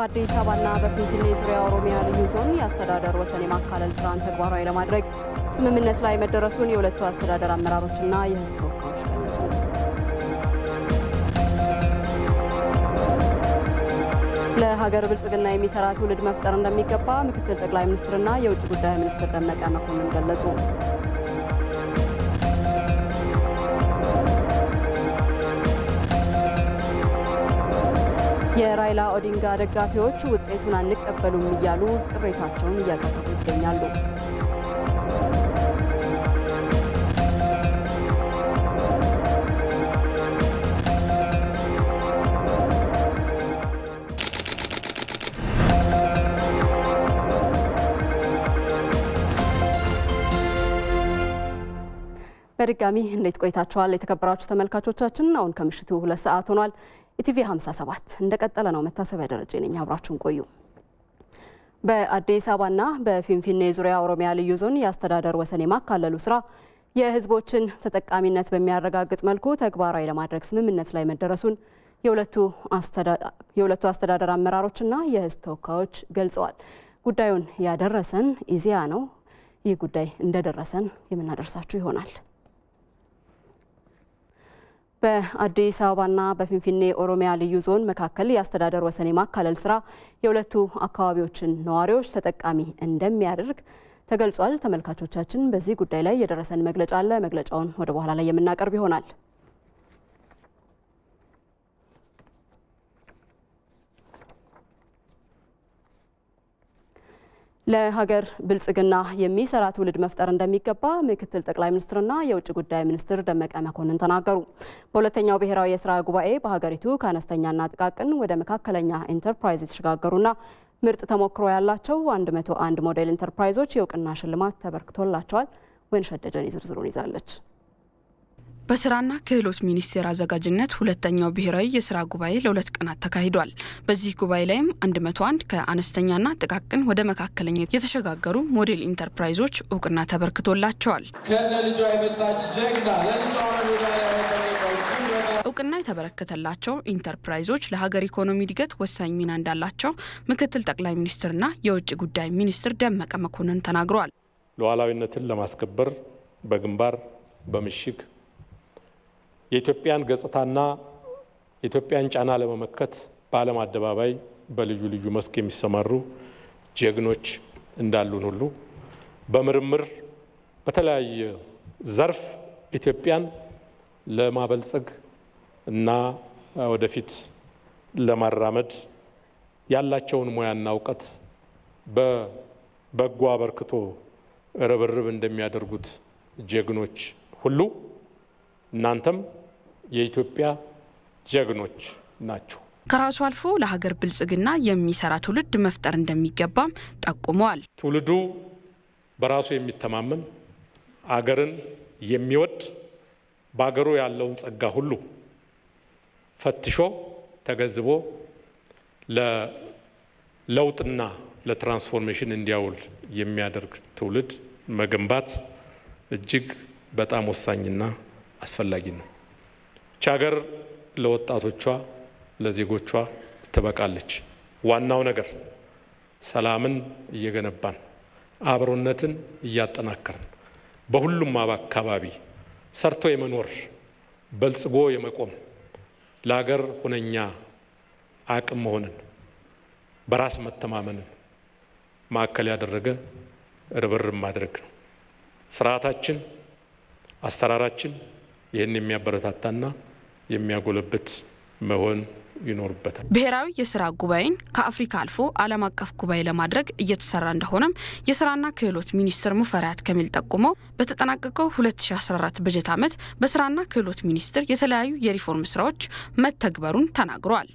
በአዲስ አበባና በፊንፊኔ ዙሪያ ኦሮሚያ ልዩ ዞን የአስተዳደር ወሰን የማካለል ስራን ተግባራዊ ለማድረግ ስምምነት ላይ መደረሱን የሁለቱ አስተዳደር አመራሮችና የህዝብ ተወካዮች ገለጹ። ለሀገር ብልጽግና የሚሰራ ትውልድ መፍጠር እንደሚገባ ምክትል ጠቅላይ ሚኒስትርና የውጭ ጉዳይ ሚኒስትር ደመቀ መኮንን ገለጹ። የራይላ ኦዲንጋ ደጋፊዎች ውጤቱን አንቀበሉም እያሉ ቅሬታቸውን እያቀረቡ ይገኛሉ። በድጋሚ እንዴት ቆይታችኋል? የተከበራችሁ ተመልካቾቻችን አሁን ከምሽቱ ሁለት ሰዓት ሆኗል። ኢቲቪ 57 እንደቀጠለ ነው። መታሰቢያ ደረጀ ነኝ። አብራችሁን ቆዩ። በአዲስ አበባና በፊንፊኔ ዙሪያ ኦሮሚያ ልዩ ዞን የአስተዳደር ወሰን የማካለሉ ስራ የህዝቦችን ተጠቃሚነት በሚያረጋግጥ መልኩ ተግባራዊ ለማድረግ ስምምነት ላይ መደረሱን የሁለቱ አስተዳደር አመራሮችና የህዝብ ተወካዮች ገልጸዋል። ጉዳዩን ያደረሰን ኢዜአ ነው። ይህ ጉዳይ እንደደረሰን የምናደርሳችሁ ይሆናል። በአዲስ አበባና በፊንፊኔ ኦሮሚያ ልዩ ዞን መካከል የአስተዳደር ወሰን የማካለል ስራ የሁለቱ አካባቢዎችን ነዋሪዎች ተጠቃሚ እንደሚያደርግ ተገልጿል። ተመልካቾቻችን በዚህ ጉዳይ ላይ የደረሰን መግለጫ አለ። መግለጫውን ወደ በኋላ ላይ የምናቀርብ ይሆናል። ለሀገር ብልጽግና የሚሰራ ትውልድ መፍጠር እንደሚገባ ምክትል ጠቅላይ ሚኒስትርና የውጭ ጉዳይ ሚኒስትር ደመቀ መኮንን ተናገሩ። በሁለተኛው ብሔራዊ የስራ ጉባኤ በሀገሪቱ ከአነስተኛና ጥቃቅን ወደ መካከለኛ ኢንተርፕራይዝ የተሸጋገሩና ምርጥ ተሞክሮ ያላቸው 101 ሞዴል ኢንተርፕራይዞች የእውቅና ሽልማት ተበርክቶላቸዋል። ወይንሸት ደጀኔ ዝርዝሩን ይዛለች። በስራና ክህሎት ሚኒስቴር አዘጋጅነት ሁለተኛው ብሔራዊ የስራ ጉባኤ ለሁለት ቀናት ተካሂዷል። በዚህ ጉባኤ ላይም 101 ከአነስተኛና ጥቃቅን ወደ መካከለኛ የተሸጋገሩ ሞዴል ኢንተርፕራይዞች እውቅና ተበርክቶላቸዋል። ከነልጇ የመጣች ጀግና እውቅና የተበረከተላቸው ኢንተርፕራይዞች ለሀገር ኢኮኖሚ እድገት ወሳኝ ሚና እንዳላቸው ምክትል ጠቅላይ ሚኒስትርና የውጭ ጉዳይ ሚኒስትር ደመቀ መኮንን ተናግረዋል። ሉዓላዊነትን ለማስከበር በግንባር በምሽግ የኢትዮጵያን ገጽታና የኢትዮጵያን ጫና ለመመከት በዓለም አደባባይ በልዩ ልዩ መስክ የሚሰማሩ ጀግኖች እንዳሉን ሁሉ በምርምር በተለያየ ዘርፍ ኢትዮጵያን ለማበልጸግ እና ወደፊት ለማራመድ ያላቸውን ሙያና እውቀት በበጎ አበርክቶ ርብርብ እንደሚያደርጉት ጀግኖች ሁሉ እናንተም የኢትዮጵያ ጀግኖች ናቸው። ከራሱ አልፎ ለሀገር ብልጽግና የሚሰራ ትውልድ መፍጠር እንደሚገባም ጠቁመዋል። ትውልዱ በራሱ የሚተማመን አገርን የሚወድ በአገሩ ያለውን ጸጋ ሁሉ ፈትሾ ተገንዝቦ ለለውጥና ለትራንስፎርሜሽን እንዲያውል የሚያደርግ ትውልድ መገንባት እጅግ በጣም ወሳኝና አስፈላጊ ነው። ይች ሀገር ለወጣቶቿ ለዜጎቿ ትበቃለች። ዋናው ነገር ሰላምን እየገነባን አብሮነትን እያጠናከርን በሁሉም አካባቢ ሰርቶ የመኖር በልጽጎ የመቆም ለሀገር ሁነኛ አቅም መሆንን በራስ መተማመንን ማዕከል ያደረገ ርብር ማድረግ ነው። ስርዓታችን፣ አሰራራችን ይህን የሚያበረታታና የሚያጎለብት መሆን ይኖርበታል። ብሔራዊ የስራ ጉባኤን ከአፍሪካ አልፎ ዓለም አቀፍ ጉባኤ ለማድረግ እየተሰራ እንደሆነም የስራና ክህሎት ሚኒስትር ሙፈሪያት ከሚል ጠቁመው በተጠናቀቀው 2014 በጀት ዓመት በስራና ክህሎት ሚኒስቴር የተለያዩ የሪፎርም ስራዎች መተግበሩን ተናግሯል።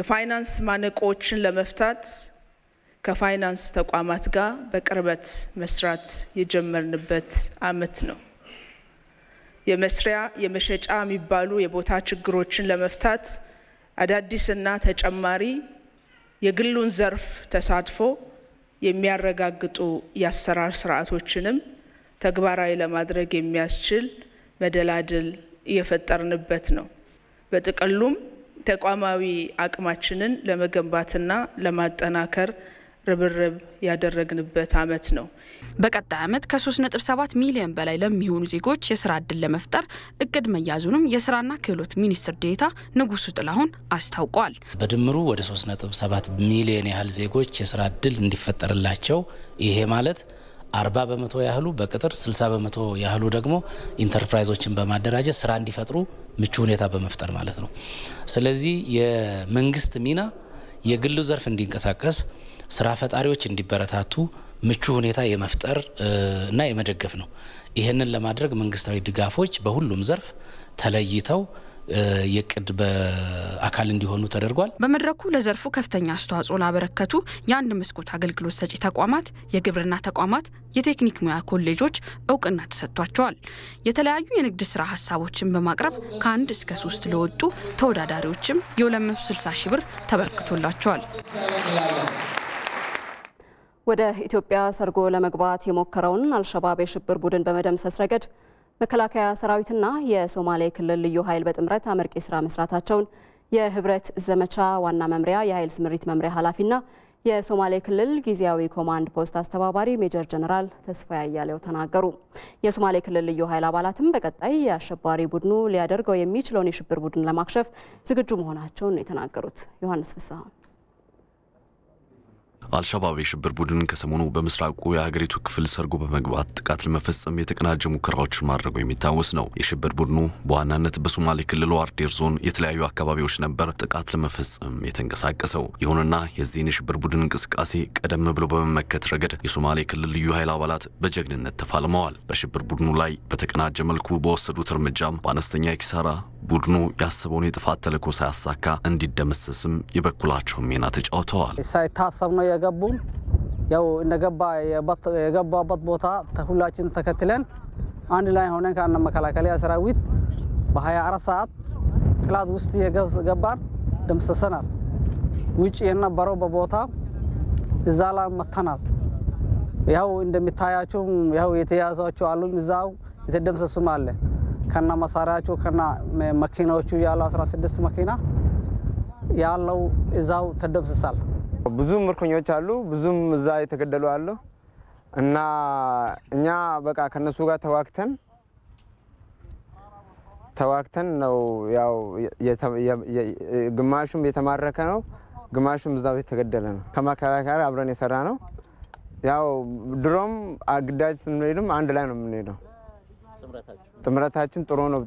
የፋይናንስ ማነቆዎችን ለመፍታት ከፋይናንስ ተቋማት ጋር በቅርበት መስራት የጀመርንበት አመት ነው። የመስሪያ የመሸጫ የሚባሉ የቦታ ችግሮችን ለመፍታት አዳዲስና ተጨማሪ የግሉን ዘርፍ ተሳትፎ የሚያረጋግጡ የአሰራር ስርዓቶችንም ተግባራዊ ለማድረግ የሚያስችል መደላድል እየፈጠርንበት ነው። በጥቅሉም ተቋማዊ አቅማችንን ለመገንባትና ለማጠናከር ርብርብ ያደረግንበት አመት ነው። በቀጣይ አመት ከ3.7 ሚሊዮን በላይ ለሚሆኑ ዜጎች የስራ እድል ለመፍጠር እቅድ መያዙንም የስራና ክህሎት ሚኒስትር ዴኤታ ንጉሱ ጥላሁን አስታውቋል። በድምሩ ወደ 3.7 ሚሊዮን ያህል ዜጎች የስራ እድል እንዲፈጠርላቸው ይሄ ማለት 40 በመቶ ያህሉ በቅጥር 60 በመቶ ያህሉ ደግሞ ኢንተርፕራይዞችን በማደራጀት ስራ እንዲፈጥሩ ምቹ ሁኔታ በመፍጠር ማለት ነው። ስለዚህ የመንግስት ሚና የግሉ ዘርፍ እንዲንቀሳቀስ ስራ ፈጣሪዎች እንዲበረታቱ ምቹ ሁኔታ የመፍጠር እና የመደገፍ ነው። ይህንን ለማድረግ መንግስታዊ ድጋፎች በሁሉም ዘርፍ ተለይተው የቅድ በአካል እንዲሆኑ ተደርጓል። በመድረኩ ለዘርፉ ከፍተኛ አስተዋጽኦ ላበረከቱ የአንድ መስኮት አገልግሎት ሰጪ ተቋማት፣ የግብርና ተቋማት፣ የቴክኒክ ሙያ ኮሌጆች እውቅና ተሰጥቷቸዋል። የተለያዩ የንግድ ስራ ሀሳቦችን በማቅረብ ከአንድ እስከ ሶስት ለወጡ ተወዳዳሪዎችም የ260 ሺህ ብር ተበርክቶላቸዋል። ወደ ኢትዮጵያ ሰርጎ ለመግባት የሞከረውን አልሸባብ የሽብር ቡድን በመደምሰስ ረገድ መከላከያ ሰራዊትና የሶማሌ ክልል ልዩ ኃይል በጥምረት አመርቂ ስራ መስራታቸውን የህብረት ዘመቻ ዋና መምሪያ የኃይል ስምሪት መምሪያ ኃላፊና የሶማሌ ክልል ጊዜያዊ ኮማንድ ፖስት አስተባባሪ ሜጀር ጀነራል ተስፋ አያሌው ተናገሩ። የሶማሌ ክልል ልዩ ኃይል አባላትም በቀጣይ የአሸባሪ ቡድኑ ሊያደርገው የሚችለውን የሽብር ቡድን ለማክሸፍ ዝግጁ መሆናቸውን የተናገሩት። ዮሐንስ ፍስሐ አልሻባብ የሽብር ቡድን ከሰሞኑ በምስራቁ የሀገሪቱ ክፍል ሰርጎ በመግባት ጥቃት ለመፈጸም የተቀናጀ ሙከራዎችን ማድረጉ የሚታወስ ነው። የሽብር ቡድኑ በዋናነት በሶማሌ ክልል ዋርዴር ዞን የተለያዩ አካባቢዎች ነበር ጥቃት ለመፈጸም የተንቀሳቀሰው። ይሁንና የዚህን የሽብር ቡድን እንቅስቃሴ ቀደም ብሎ በመመከት ረገድ የሶማሌ ክልል ልዩ ኃይል አባላት በጀግንነት ተፋልመዋል። በሽብር ቡድኑ ላይ በተቀናጀ መልኩ በወሰዱት እርምጃም በአነስተኛ ኪሳራ ቡድኑ ያሰበውን የጥፋት ተልዕኮ ሳያሳካ እንዲደመሰስም የበኩላቸውን ሚና ተጫውተዋል። ሳይታሰብ ነው የገቡም ያው እንደገባ የገባበት ቦታ ሁላችን ተከትለን አንድ ላይ ሆነን ከአንድ መከላከያ ሰራዊት በ24 ሰዓት ጥላት ውስጥ የገባን ደምሰሰናል። ውጭ የነበረው በቦታ እዛ ላይ መተናል። ያው እንደሚታያቸው ያው የተያዛቸው አሉም እዛው የተደምሰሱም አለ ከና መሳሪያቸው ከና መኪናዎቹ ያለው 16 መኪና ያለው እዛው ተደምስሳል። ብዙ ምርኮኞች አሉ፣ ብዙም እዛ የተገደሉ አሉ እና እኛ በቃ ከነሱ ጋር ተዋግተን ተዋግተን ነው ያው ግማሹም የተማረከ ነው፣ ግማሹም እዛው የተገደለ ነው። ከመከላከያ አብረን የሰራ ነው። ያው ድሮም ግዳጅ ስንሄድም አንድ ላይ ነው የምንሄደው። ጥምረታችን ጥሩ ነው፣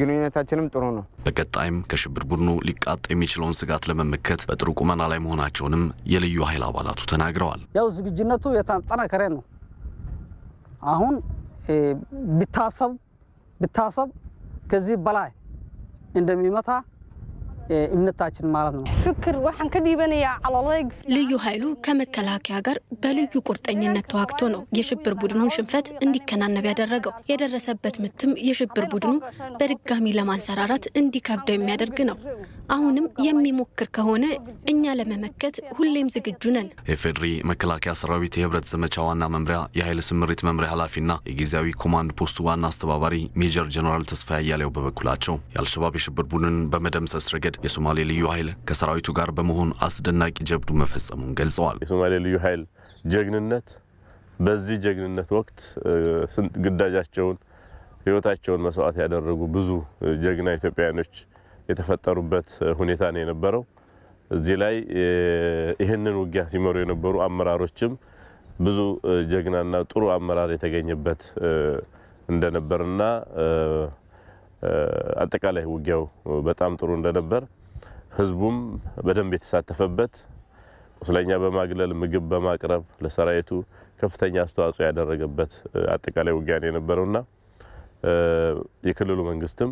ግንኙነታችንም ጥሩ ነው። በቀጣይም ከሽብር ቡድኑ ሊቃጥ የሚችለውን ስጋት ለመመከት በጥሩ ቁመና ላይ መሆናቸውንም የልዩ ኃይል አባላቱ ተናግረዋል። ያው ዝግጅነቱ የተጠናከረ ነው። አሁን ብታሰብ ብታሰብ ከዚህ በላይ እንደሚመታ እምነታችን ልዩ ኃይሉ ከመከላከያ ጋር በልዩ ቁርጠኝነት ተዋግቶ ነው የሽብር ቡድኑን ሽንፈት እንዲከናነብ ያደረገው። የደረሰበት ምትም የሽብር ቡድኑ በድጋሚ ለማንሰራራት እንዲከብደው የሚያደርግ ነው። አሁንም የሚሞክር ከሆነ እኛ ለመመከት ሁሌም ዝግጁ ነን። የፌድሪ መከላከያ ሰራዊት የህብረት ዘመቻ ዋና መምሪያ የኃይል ስምሪት መምሪያ ኃላፊና የጊዜያዊ ኮማንድ ፖስቱ ዋና አስተባባሪ ሜጀር ጀኔራል ተስፋ አያሌው በበኩላቸው የአልሸባብ የሽብር ቡድንን በመደምሰስ ረገድ ረገድ የሶማሌ ልዩ ኃይል ከሰራዊቱ ጋር በመሆን አስደናቂ ጀብዱ መፈጸሙን ገልጸዋል። የሶማሌ ልዩ ኃይል ጀግንነት በዚህ ጀግንነት ወቅት ስንት ግዳጃቸውን ህይወታቸውን መስዋዕት ያደረጉ ብዙ ጀግና ኢትዮጵያውያኖች የተፈጠሩበት ሁኔታ ነው የነበረው። እዚህ ላይ ይህንን ውጊያ ሲመሩ የነበሩ አመራሮችም ብዙ ጀግናና ጥሩ አመራር የተገኘበት እንደነበርና አጠቃላይ ውጊያው በጣም ጥሩ እንደነበር ህዝቡም በደንብ የተሳተፈበት ቁስለኛ በማግለል ምግብ በማቅረብ ለሰራዊቱ ከፍተኛ አስተዋጽኦ ያደረገበት አጠቃላይ ውጊያ ነው የነበረውና የክልሉ መንግስትም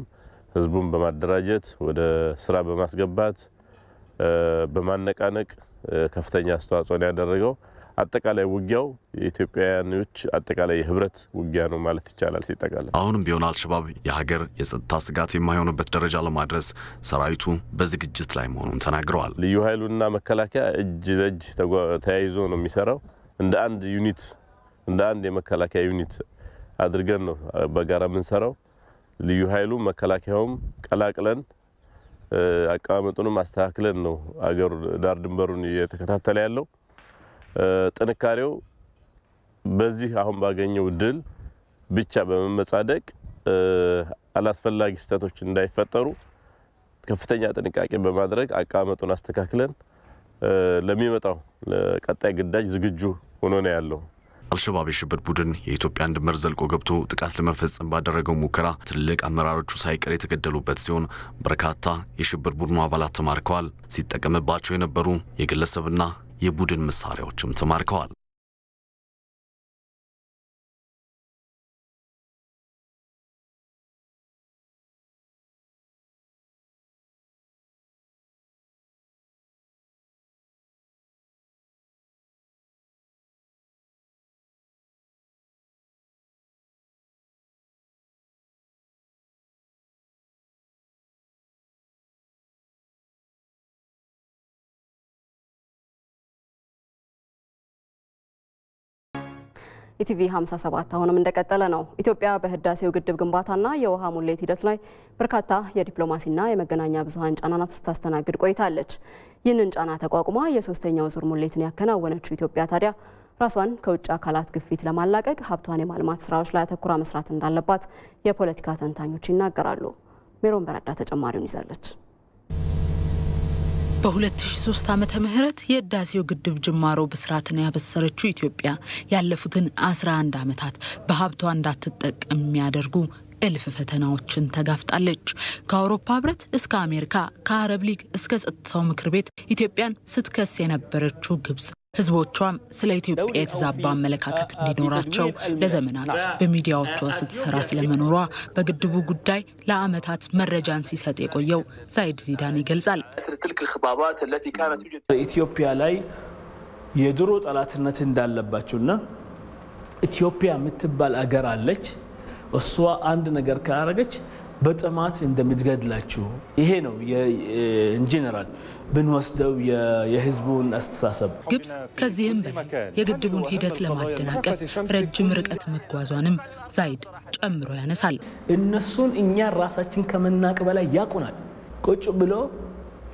ህዝቡን በማደራጀት ወደ ስራ በማስገባት በማነቃነቅ ከፍተኛ አስተዋጽኦ ነው ያደረገው። አጠቃላይ ውጊያው የኢትዮጵያውያኖች አጠቃላይ የህብረት ውጊያ ነው ማለት ይቻላል ሲጠቃለን አሁንም ቢሆን አልሸባብ የሀገር የጸጥታ ስጋት የማይሆንበት ደረጃ ለማድረስ ሰራዊቱ በዝግጅት ላይ መሆኑን ተናግረዋል። ልዩ ኃይሉና መከላከያ እጅ ለእጅ ተያይዞ ነው የሚሰራው። እንደ አንድ ዩኒት እንደ አንድ የመከላከያ ዩኒት አድርገን ነው በጋራ የምንሰራው። ልዩ ኃይሉ መከላከያውም ቀላቅለን አቀማመጡንም አስተካክለን ነው ሀገሩ ዳር ድንበሩን እየተከታተለ ያለው። ጥንካሬው በዚህ አሁን ባገኘው ድል ብቻ በመመጻደቅ አላስፈላጊ ስህተቶች እንዳይፈጠሩ ከፍተኛ ጥንቃቄ በማድረግ አቀማመጡን አስተካክለን ለሚመጣው ቀጣይ ግዳጅ ዝግጁ ሆኖ ነው ያለው። አልሸባብ የሽብር ቡድን የኢትዮጵያን ድንበር ዘልቆ ገብቶ ጥቃት ለመፈጸም ባደረገው ሙከራ ትልቅ አመራሮቹ ሳይቀር የተገደሉበት ሲሆን በርካታ የሽብር ቡድኑ አባላት ተማርከዋል። ሲጠቀምባቸው የነበሩ የግለሰብና የቡድን መሳሪያዎችም ተማርከዋል። ኢቲቪ 57 አሁንም እንደቀጠለ ነው። ኢትዮጵያ በህዳሴው ግድብ ግንባታና የውሃ ሙሌት ሂደት ላይ በርካታ የዲፕሎማሲና የመገናኛ ብዙሀን ጫናናት ስታስተናግድ ቆይታለች። ይህንን ጫና ተቋቁማ የሶስተኛው ዙር ሙሌትን ያከናወነችው ኢትዮጵያ ታዲያ ራሷን ከውጭ አካላት ግፊት ለማላቀቅ ሀብቷን የማልማት ስራዎች ላይ አተኩራ መስራት እንዳለባት የፖለቲካ ተንታኞች ይናገራሉ። ሜሮን በረዳ ተጨማሪውን ይዛለች። በ2003 ዓመተ ምህረት የህዳሴው ግድብ ጅማሮ ብስራትን ያበሰረችው ኢትዮጵያ ያለፉትን 11 ዓመታት በሀብቷ እንዳትጠቀም የሚያደርጉ እልፍ ፈተናዎችን ተጋፍጣለች። ከአውሮፓ ህብረት እስከ አሜሪካ፣ ከአረብ ሊግ እስከ ጸጥታው ምክር ቤት ኢትዮጵያን ስትከስ የነበረችው ግብጽ ህዝቦቿም ስለ ኢትዮጵያ የተዛባ አመለካከት እንዲኖራቸው ለዘመናት በሚዲያዎቿ ስትሰራ ስለመኖሯ በግድቡ ጉዳይ ለአመታት መረጃን ሲሰጥ የቆየው ዛይድ ዚዳን ይገልጻል። ኢትዮጵያ ላይ የድሮ ጠላትነት እንዳለባቸውና ኢትዮጵያ የምትባል አገር አለች እሷ አንድ ነገር ካረገች በጥማት እንደምትገድላችሁ ይሄ ነው ኢንጂነራል ብንወስደው የህዝቡን አስተሳሰብ። ግብፅ ከዚህም በላይ የግድቡን ሂደት ለማደናቀፍ ረጅም ርቀት መጓዟንም ዛይድ ጨምሮ ያነሳል። እነሱን እኛ ራሳችን ከመናቅ በላይ ያቁናል። ቁጭ ብሎ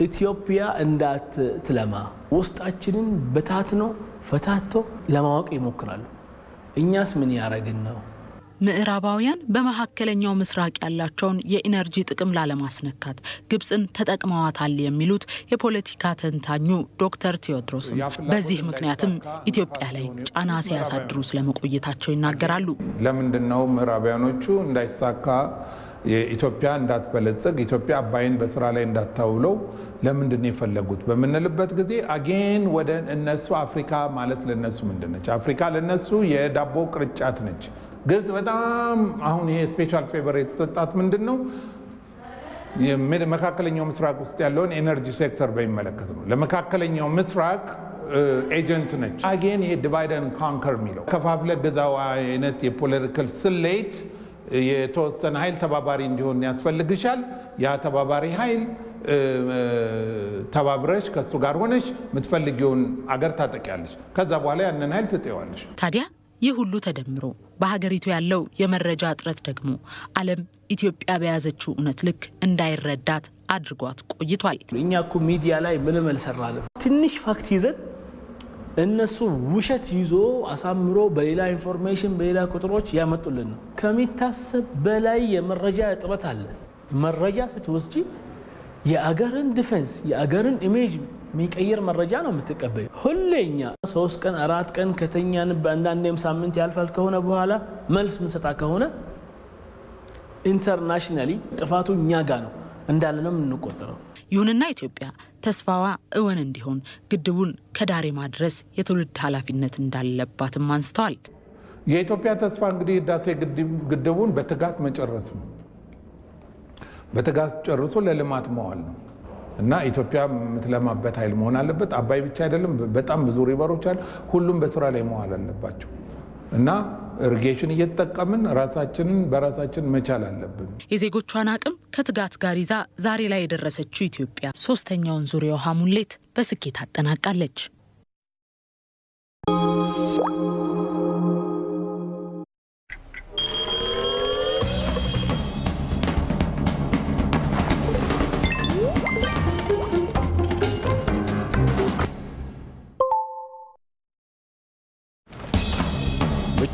ኢትዮጵያ እንዳትለማ ውስጣችንን በታትኖ ፈታቶ ለማወቅ ይሞክራሉ። እኛስ ምን ያደረግን ነው? ምዕራባውያን በመካከለኛው ምስራቅ ያላቸውን የኢነርጂ ጥቅም ላለማስነካት ግብፅን ተጠቅመዋታል የሚሉት የፖለቲካ ተንታኙ ዶክተር ቴዎድሮስም በዚህ ምክንያትም ኢትዮጵያ ላይ ጫና ሲያሳድሩ ስለመቆየታቸው ይናገራሉ። ለምንድን ነው ምዕራባውያኖቹ እንዳይሳካ የኢትዮጵያ እንዳትበለጸግ ኢትዮጵያ አባይን በስራ ላይ እንዳታውለው ለምንድን ነው የፈለጉት በምንልበት ጊዜ አጌን ወደ እነሱ አፍሪካ ማለት ለነሱ ምንድን ነች? አፍሪካ ለነሱ የዳቦ ቅርጫት ነች። ግልጽ በጣም አሁን ይሄ ስፔሻል ፌቨር የተሰጣት ምንድን ነው? መካከለኛው ምስራቅ ውስጥ ያለውን ኤነርጂ ሴክተር በሚመለከት ነው። ለመካከለኛው ምስራቅ ኤጀንት uh, ነች። አጌን ይሄ ዲቫይድ ኤንድ የሚለው ከፋፍለ ግዛዋ አይነት የፖለቲካል ስሌት የተወሰነ ኃይል ተባባሪ እንዲሆን ያስፈልግሻል። ያ ተባባሪ ኃይል ተባብረሽ ከእሱ ጋር ሆነሽ የምትፈልጊውን አገር ታጠቂያለሽ። ከዛ በኋላ ያንን ኃይል ትጠዋለሽ። ታዲያ ይህ ሁሉ ተደምሮ በሀገሪቱ ያለው የመረጃ እጥረት ደግሞ ዓለም ኢትዮጵያ በያዘችው እውነት ልክ እንዳይረዳት አድርጓት ቆይቷል። እኛ እኮ ሚዲያ ላይ ምንም አልሰራንም። ትንሽ ፋክት ይዘን እነሱ ውሸት ይዞ አሳምሮ በሌላ ኢንፎርሜሽን በሌላ ቁጥሮች ያመጡልን ነው። ከሚታሰብ በላይ የመረጃ እጥረት አለ። መረጃ ስትወስጂ የአገርን ዲፌንስ የአገርን ኢሜጅ የሚቀይር መረጃ ነው የምትቀበዩ። ሁሌኛ ሶስት ቀን አራት ቀን ከተኛን በአንዳንዴም ሳምንት ያልፋል ከሆነ በኋላ መልስ ምንሰጣ ከሆነ ኢንተርናሽናሊ ጥፋቱ እኛ ጋ ነው። እንዳለ ነው የምንቆጠረው። ይሁንና ኢትዮጵያ ተስፋዋ እውን እንዲሆን ግድቡን ከዳሬ ማድረስ የትውልድ ኃላፊነት እንዳለባትም አንስተዋል። የኢትዮጵያ ተስፋ እንግዲህ ህዳሴ ግድቡን በትጋት መጨረስ ነው። በትጋት ጨርሶ ለልማት መዋል ነው እና ኢትዮጵያ የምትለማበት ኃይል መሆን አለበት። አባይ ብቻ አይደለም፣ በጣም ብዙ ሪቨሮች አሉ። ሁሉም በስራ ላይ መዋል አለባቸው እና እርጌሽን እየተጠቀምን ራሳችንን በራሳችን መቻል አለብን። የዜጎቿን አቅም ከትጋት ጋር ይዛ ዛሬ ላይ የደረሰችው ኢትዮጵያ ሶስተኛውን ዙር የውሃ ሙሌት በስኬት አጠናቃለች።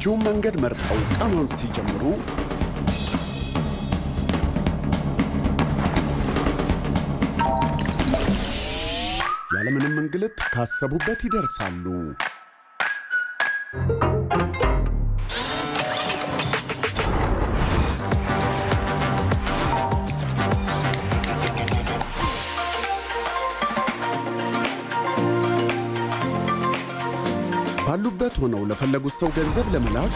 ምቹ መንገድ መርጠው ቀኑን ሲጀምሩ ያለምንም እንግልት ካሰቡበት ይደርሳሉ። በቅርበት ሆነው ለፈለጉት ሰው ገንዘብ ለመላክ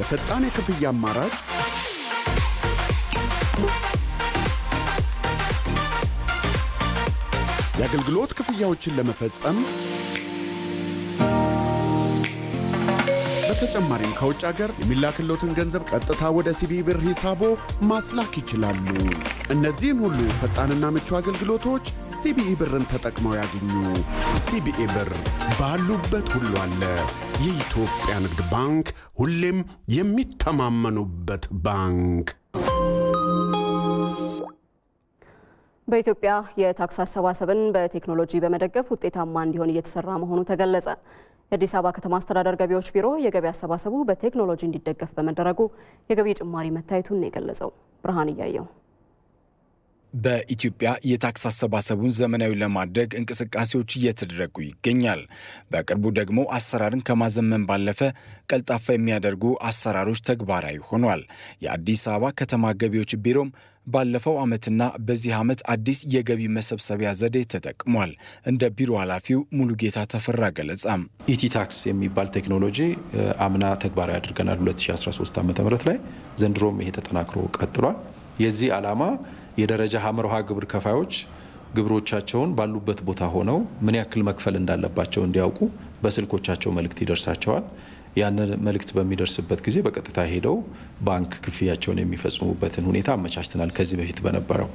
ለፈጣን የክፍያ አማራጭ የአገልግሎት ክፍያዎችን ለመፈጸም በተጨማሪም ከውጭ ሀገር የሚላክሎትን ገንዘብ ቀጥታ ወደ ሲቢ ብር ሂሳቦ ማስላክ ይችላሉ። እነዚህን ሁሉ ፈጣንና ምቹ አገልግሎቶች ሲቢኢ ብርን ተጠቅመው ያገኙ። ሲቢኢ ብር ባሉበት ሁሉ አለ። የኢትዮጵያ ንግድ ባንክ ሁሌም የሚተማመኑበት ባንክ። በኢትዮጵያ የታክስ አሰባሰብን በቴክኖሎጂ በመደገፍ ውጤታማ እንዲሆን እየተሰራ መሆኑ ተገለጸ። የአዲስ አበባ ከተማ አስተዳደር ገቢዎች ቢሮ የገቢ አሰባሰቡ በቴክኖሎጂ እንዲደገፍ በመደረጉ የገቢ ጭማሪ መታየቱን የገለጸው። ብርሃን እያየው በኢትዮጵያ የታክስ አሰባሰቡን ዘመናዊ ለማድረግ እንቅስቃሴዎች እየተደረጉ ይገኛል። በቅርቡ ደግሞ አሰራርን ከማዘመን ባለፈ ቀልጣፋ የሚያደርጉ አሰራሮች ተግባራዊ ሆኗል። የአዲስ አበባ ከተማ ገቢዎች ቢሮም ባለፈው ዓመትና በዚህ ዓመት አዲስ የገቢ መሰብሰቢያ ዘዴ ተጠቅሟል። እንደ ቢሮ ኃላፊው ሙሉጌታ ተፈራ ገለጻም ኢቲ ታክስ የሚባል ቴክኖሎጂ አምና ተግባራዊ አድርገናል 2013 ዓ ም ላይ ዘንድሮም ይሄ ተጠናክሮ ቀጥሏል። የዚህ ዓላማ የደረጃ ሀመርሃ ግብር ከፋዮች ግብሮቻቸውን ባሉበት ቦታ ሆነው ምን ያክል መክፈል እንዳለባቸው እንዲያውቁ በስልኮቻቸው መልእክት ይደርሳቸዋል። ያንን መልእክት በሚደርስበት ጊዜ በቀጥታ ሄደው ባንክ ክፍያቸውን የሚፈጽሙበትን ሁኔታ አመቻችተናል ከዚህ በፊት በነበረው።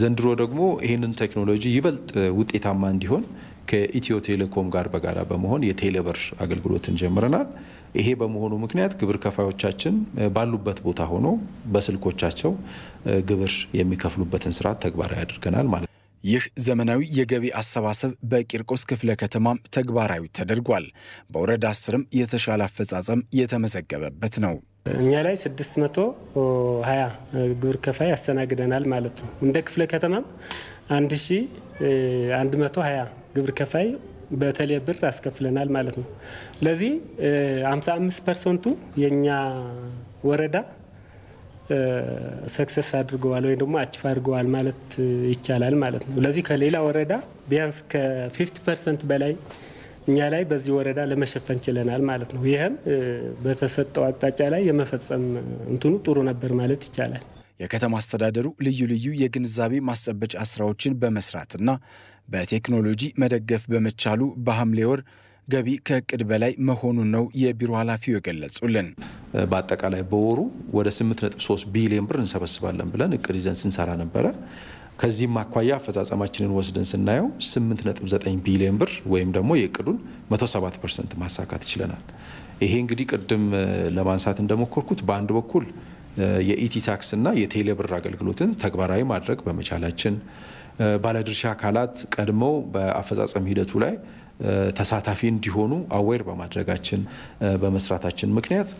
ዘንድሮ ደግሞ ይህንን ቴክኖሎጂ ይበልጥ ውጤታማ እንዲሆን ከኢትዮ ቴሌኮም ጋር በጋራ በመሆን የቴሌብር አገልግሎትን ጀምረናል። ይሄ በመሆኑ ምክንያት ግብር ከፋዮቻችን ባሉበት ቦታ ሆኖ በስልኮቻቸው ግብር የሚከፍሉበትን ስርዓት ተግባራዊ አድርገናል ማለት ነው። ይህ ዘመናዊ የገቢ አሰባሰብ በቂርቆስ ክፍለ ከተማም ተግባራዊ ተደርጓል። በወረዳ አስርም የተሻለ አፈጻጸም የተመዘገበበት ነው። እኛ ላይ 620 ግብር ከፋይ ያስተናግደናል ማለት ነው። እንደ ክፍለ ከተማም 1120 ግብር ከፋይ በተለየ ብር አስከፍለናል ማለት ነው። ለዚህ 55 ፐርሰንቱ የእኛ ወረዳ ሰክሰስ አድርገዋል ወይም ደግሞ አችፍ አድርገዋል ማለት ይቻላል ማለት ነው። ለዚህ ከሌላ ወረዳ ቢያንስ ከ50 ፐርሰንት በላይ እኛ ላይ በዚህ ወረዳ ለመሸፈን ችለናል ማለት ነው። ይህም በተሰጠው አቅጣጫ ላይ የመፈጸም እንትኑ ጥሩ ነበር ማለት ይቻላል። የከተማ አስተዳደሩ ልዩ ልዩ የግንዛቤ ማስጨበጫ ስራዎችን በመስራትና በቴክኖሎጂ መደገፍ በመቻሉ በሐምሌ ወር ገቢ ከእቅድ በላይ መሆኑን ነው የቢሮ ኃላፊው የገለጹልን። በአጠቃላይ በወሩ ወደ 8.3 ቢሊዮን ብር እንሰበስባለን ብለን እቅድ ይዘን ስንሰራ ነበረ። ከዚህም አኳያ አፈጻጸማችንን ወስደን ስናየው 8.9 ቢሊዮን ብር ወይም ደግሞ የእቅዱን 107 ፐርሰንት ማሳካት ይችለናል። ይሄ እንግዲህ ቅድም ለማንሳት እንደሞከርኩት በአንድ በኩል የኢቲ ታክስ እና የቴሌብር አገልግሎትን ተግባራዊ ማድረግ በመቻላችን ባለድርሻ አካላት ቀድመው በአፈጻጸም ሂደቱ ላይ ተሳታፊ እንዲሆኑ አዌር በማድረጋችን በመስራታችን ምክንያት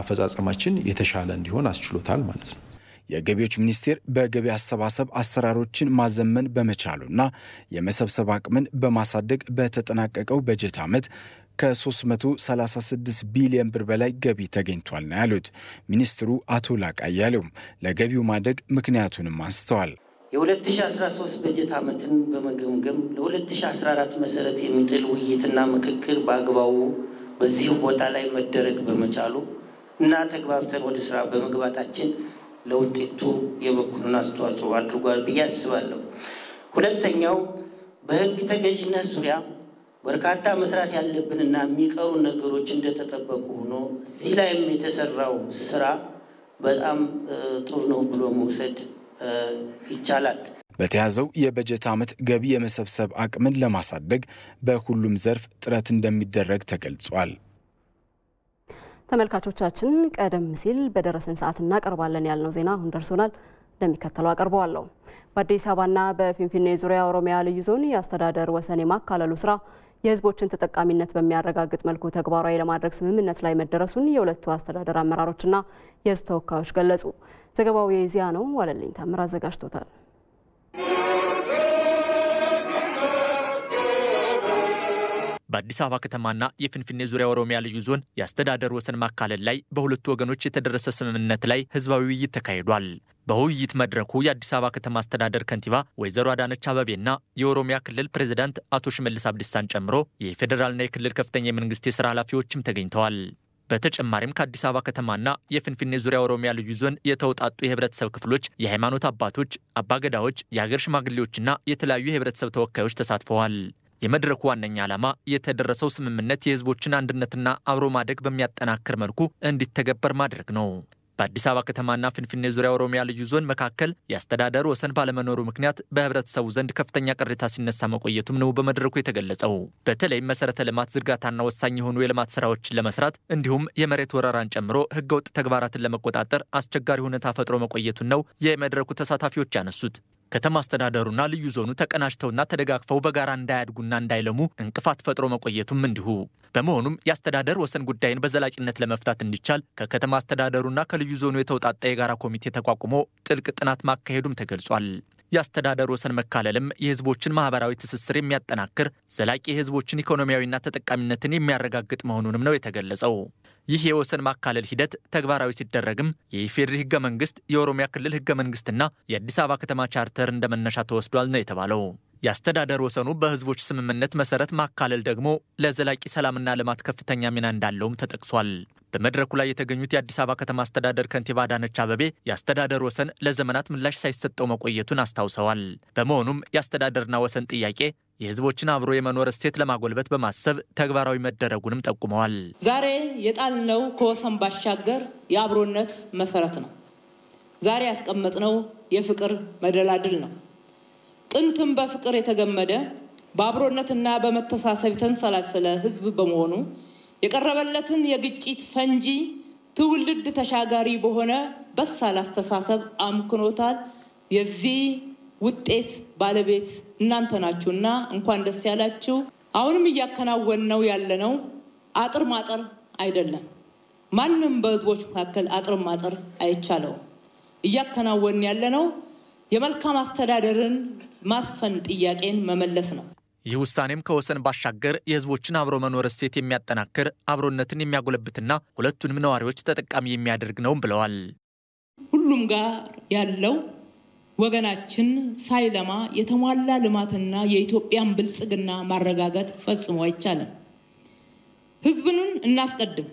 አፈጻጸማችን የተሻለ እንዲሆን አስችሎታል ማለት ነው። የገቢዎች ሚኒስቴር በገቢ አሰባሰብ አሰራሮችን ማዘመን በመቻሉና የመሰብሰብ አቅምን በማሳደግ በተጠናቀቀው በጀት ዓመት ከ336 ቢሊዮን ብር በላይ ገቢ ተገኝቷል ነው ያሉት ሚኒስትሩ አቶ ላቃ ለገቢው ማደግ ምክንያቱንም አንስተዋል። የ2013 በጀት ዓመትን በመገምገም ለ2014 መሰረት የሚጥል ውይይትና ምክክር በአግባቡ በዚህ ቦታ ላይ መደረግ በመቻሉ እና ተግባብተን ወደ ስራ በመግባታችን ለውጤቱ የበኩሉን አስተዋጽኦ አድርጓል ብዬ አስባለሁ። ሁለተኛው በህግ ተገዥነት ዙሪያ በርካታ መስራት ያለብንና የሚቀሩ ነገሮች እንደተጠበቁ ሆኖ እዚህ ላይም የተሰራው ስራ በጣም ጥሩ ነው ብሎ መውሰድ ይቻላል። በተያዘው የበጀት ዓመት ገቢ የመሰብሰብ አቅምን ለማሳደግ በሁሉም ዘርፍ ጥረት እንደሚደረግ ተገልጿል። ተመልካቾቻችን ቀደም ሲል በደረሰን ሰዓት እናቀርባለን ያልነው ዜና አሁን ደርሶናል። እንደሚከተለው አቀርበዋለሁ። በአዲስ አበባና በፊንፊኔ ዙሪያ ኦሮሚያ ልዩ ዞን የአስተዳደር ወሰን የማካለሉ ስራ የህዝቦችን ተጠቃሚነት በሚያረጋግጥ መልኩ ተግባራዊ ለማድረግ ስምምነት ላይ መደረሱን የሁለቱ አስተዳደር አመራሮችና የህዝብ ተወካዮች ገለጹ። ዘገባው የዚያ ነው። ዋለልኝ ታምር አዘጋጅቶታል። በአዲስ አበባ ከተማና የፍንፍኔ ዙሪያ ኦሮሚያ ልዩ ዞን የአስተዳደር ወሰን ማካለል ላይ በሁለቱ ወገኖች የተደረሰ ስምምነት ላይ ህዝባዊ ውይይት ተካሂዷል። በውይይት መድረኩ የአዲስ አበባ ከተማ አስተዳደር ከንቲባ ወይዘሮ አዳነች አበቤና የኦሮሚያ ክልል ፕሬዚዳንት አቶ ሽመልስ አብዲሳን ጨምሮ የፌዴራልና የክልል ከፍተኛ የመንግስት የስራ ኃላፊዎችም ተገኝተዋል። በተጨማሪም ከአዲስ አበባ ከተማና የፍንፍኔ ዙሪያ ኦሮሚያ ልዩ ዞን የተውጣጡ የህብረተሰብ ክፍሎች፣ የሃይማኖት አባቶች፣ አባገዳዎች፣ የሀገር ሽማግሌዎችና የተለያዩ የህብረተሰብ ተወካዮች ተሳትፈዋል። የመድረኩ ዋነኛ ዓላማ የተደረሰው ስምምነት የህዝቦችን አንድነትና አብሮ ማደግ በሚያጠናክር መልኩ እንዲተገበር ማድረግ ነው። በአዲስ አበባ ከተማና ፍንፍኔ ዙሪያ ኦሮሚያ ልዩ ዞን መካከል የአስተዳደር ወሰን ባለመኖሩ ምክንያት በህብረተሰቡ ዘንድ ከፍተኛ ቅሬታ ሲነሳ መቆየቱም ነው በመድረኩ የተገለጸው። በተለይም መሰረተ ልማት ዝርጋታና ወሳኝ የሆኑ የልማት ስራዎችን ለመስራት እንዲሁም የመሬት ወረራን ጨምሮ ህገወጥ ተግባራትን ለመቆጣጠር አስቸጋሪ ሁኔታ ፈጥሮ መቆየቱን ነው የመድረኩ ተሳታፊዎች ያነሱት። ከተማ አስተዳደሩና ልዩ ዞኑ ተቀናጅተውና ተደጋግፈው በጋራ እንዳያድጉና እንዳይለሙ እንቅፋት ፈጥሮ መቆየቱም እንዲሁ። በመሆኑም የአስተዳደር ወሰን ጉዳይን በዘላቂነት ለመፍታት እንዲቻል ከከተማ አስተዳደሩና ከልዩ ዞኑ የተውጣጣ የጋራ ኮሚቴ ተቋቁሞ ጥልቅ ጥናት ማካሄዱም ተገልጿል። የአስተዳደር ወሰን መካለልም የህዝቦችን ማህበራዊ ትስስር የሚያጠናክር ዘላቂ የህዝቦችን ኢኮኖሚያዊና ተጠቃሚነትን የሚያረጋግጥ መሆኑንም ነው የተገለጸው። ይህ የወሰን ማካለል ሂደት ተግባራዊ ሲደረግም የኢፌዴሪ ህገ መንግስት፣ የኦሮሚያ ክልል ህገ መንግስትና የአዲስ አበባ ከተማ ቻርተር እንደመነሻ ተወስዷል ነው የተባለው። የአስተዳደር ወሰኑ በህዝቦች ስምምነት መሰረት ማካለል ደግሞ ለዘላቂ ሰላምና ልማት ከፍተኛ ሚና እንዳለውም ተጠቅሷል። በመድረኩ ላይ የተገኙት የአዲስ አበባ ከተማ አስተዳደር ከንቲባ አዳነች አበቤ የአስተዳደር ወሰን ለዘመናት ምላሽ ሳይሰጠው መቆየቱን አስታውሰዋል። በመሆኑም የአስተዳደርና ወሰን ጥያቄ የህዝቦችን አብሮ የመኖር እሴት ለማጎልበት በማሰብ ተግባራዊ መደረጉንም ጠቁመዋል። ዛሬ የጣልነው ከወሰን ባሻገር የአብሮነት መሰረት ነው። ዛሬ ያስቀመጥነው የፍቅር መደላድል ነው። ጥንትም በፍቅር የተገመደ በአብሮነትና በመተሳሰብ የተንሰላሰለ ህዝብ በመሆኑ የቀረበለትን የግጭት ፈንጂ ትውልድ ተሻጋሪ በሆነ በሳል አስተሳሰብ አምክኖታል። የዚህ ውጤት ባለቤት እናንተ ናችሁና እንኳን ደስ ያላችሁ። አሁንም እያከናወን ነው ያለነው አጥር ማጠር አይደለም። ማንም በህዝቦች መካከል አጥር ማጠር አይቻለውም። እያከናወን ያለነው የመልካም አስተዳደርን ማስፈን ጥያቄን መመለስ ነው። ይህ ውሳኔም ከወሰን ባሻገር የህዝቦችን አብሮ መኖር እሴት የሚያጠናክር አብሮነትን የሚያጎለብትና ሁለቱንም ነዋሪዎች ተጠቃሚ የሚያደርግ ነው ብለዋል። ሁሉም ጋር ያለው ወገናችን ሳይለማ የተሟላ ልማትና የኢትዮጵያን ብልጽግና ማረጋገጥ ፈጽሞ አይቻልም። ህዝብንን እናስቀድም።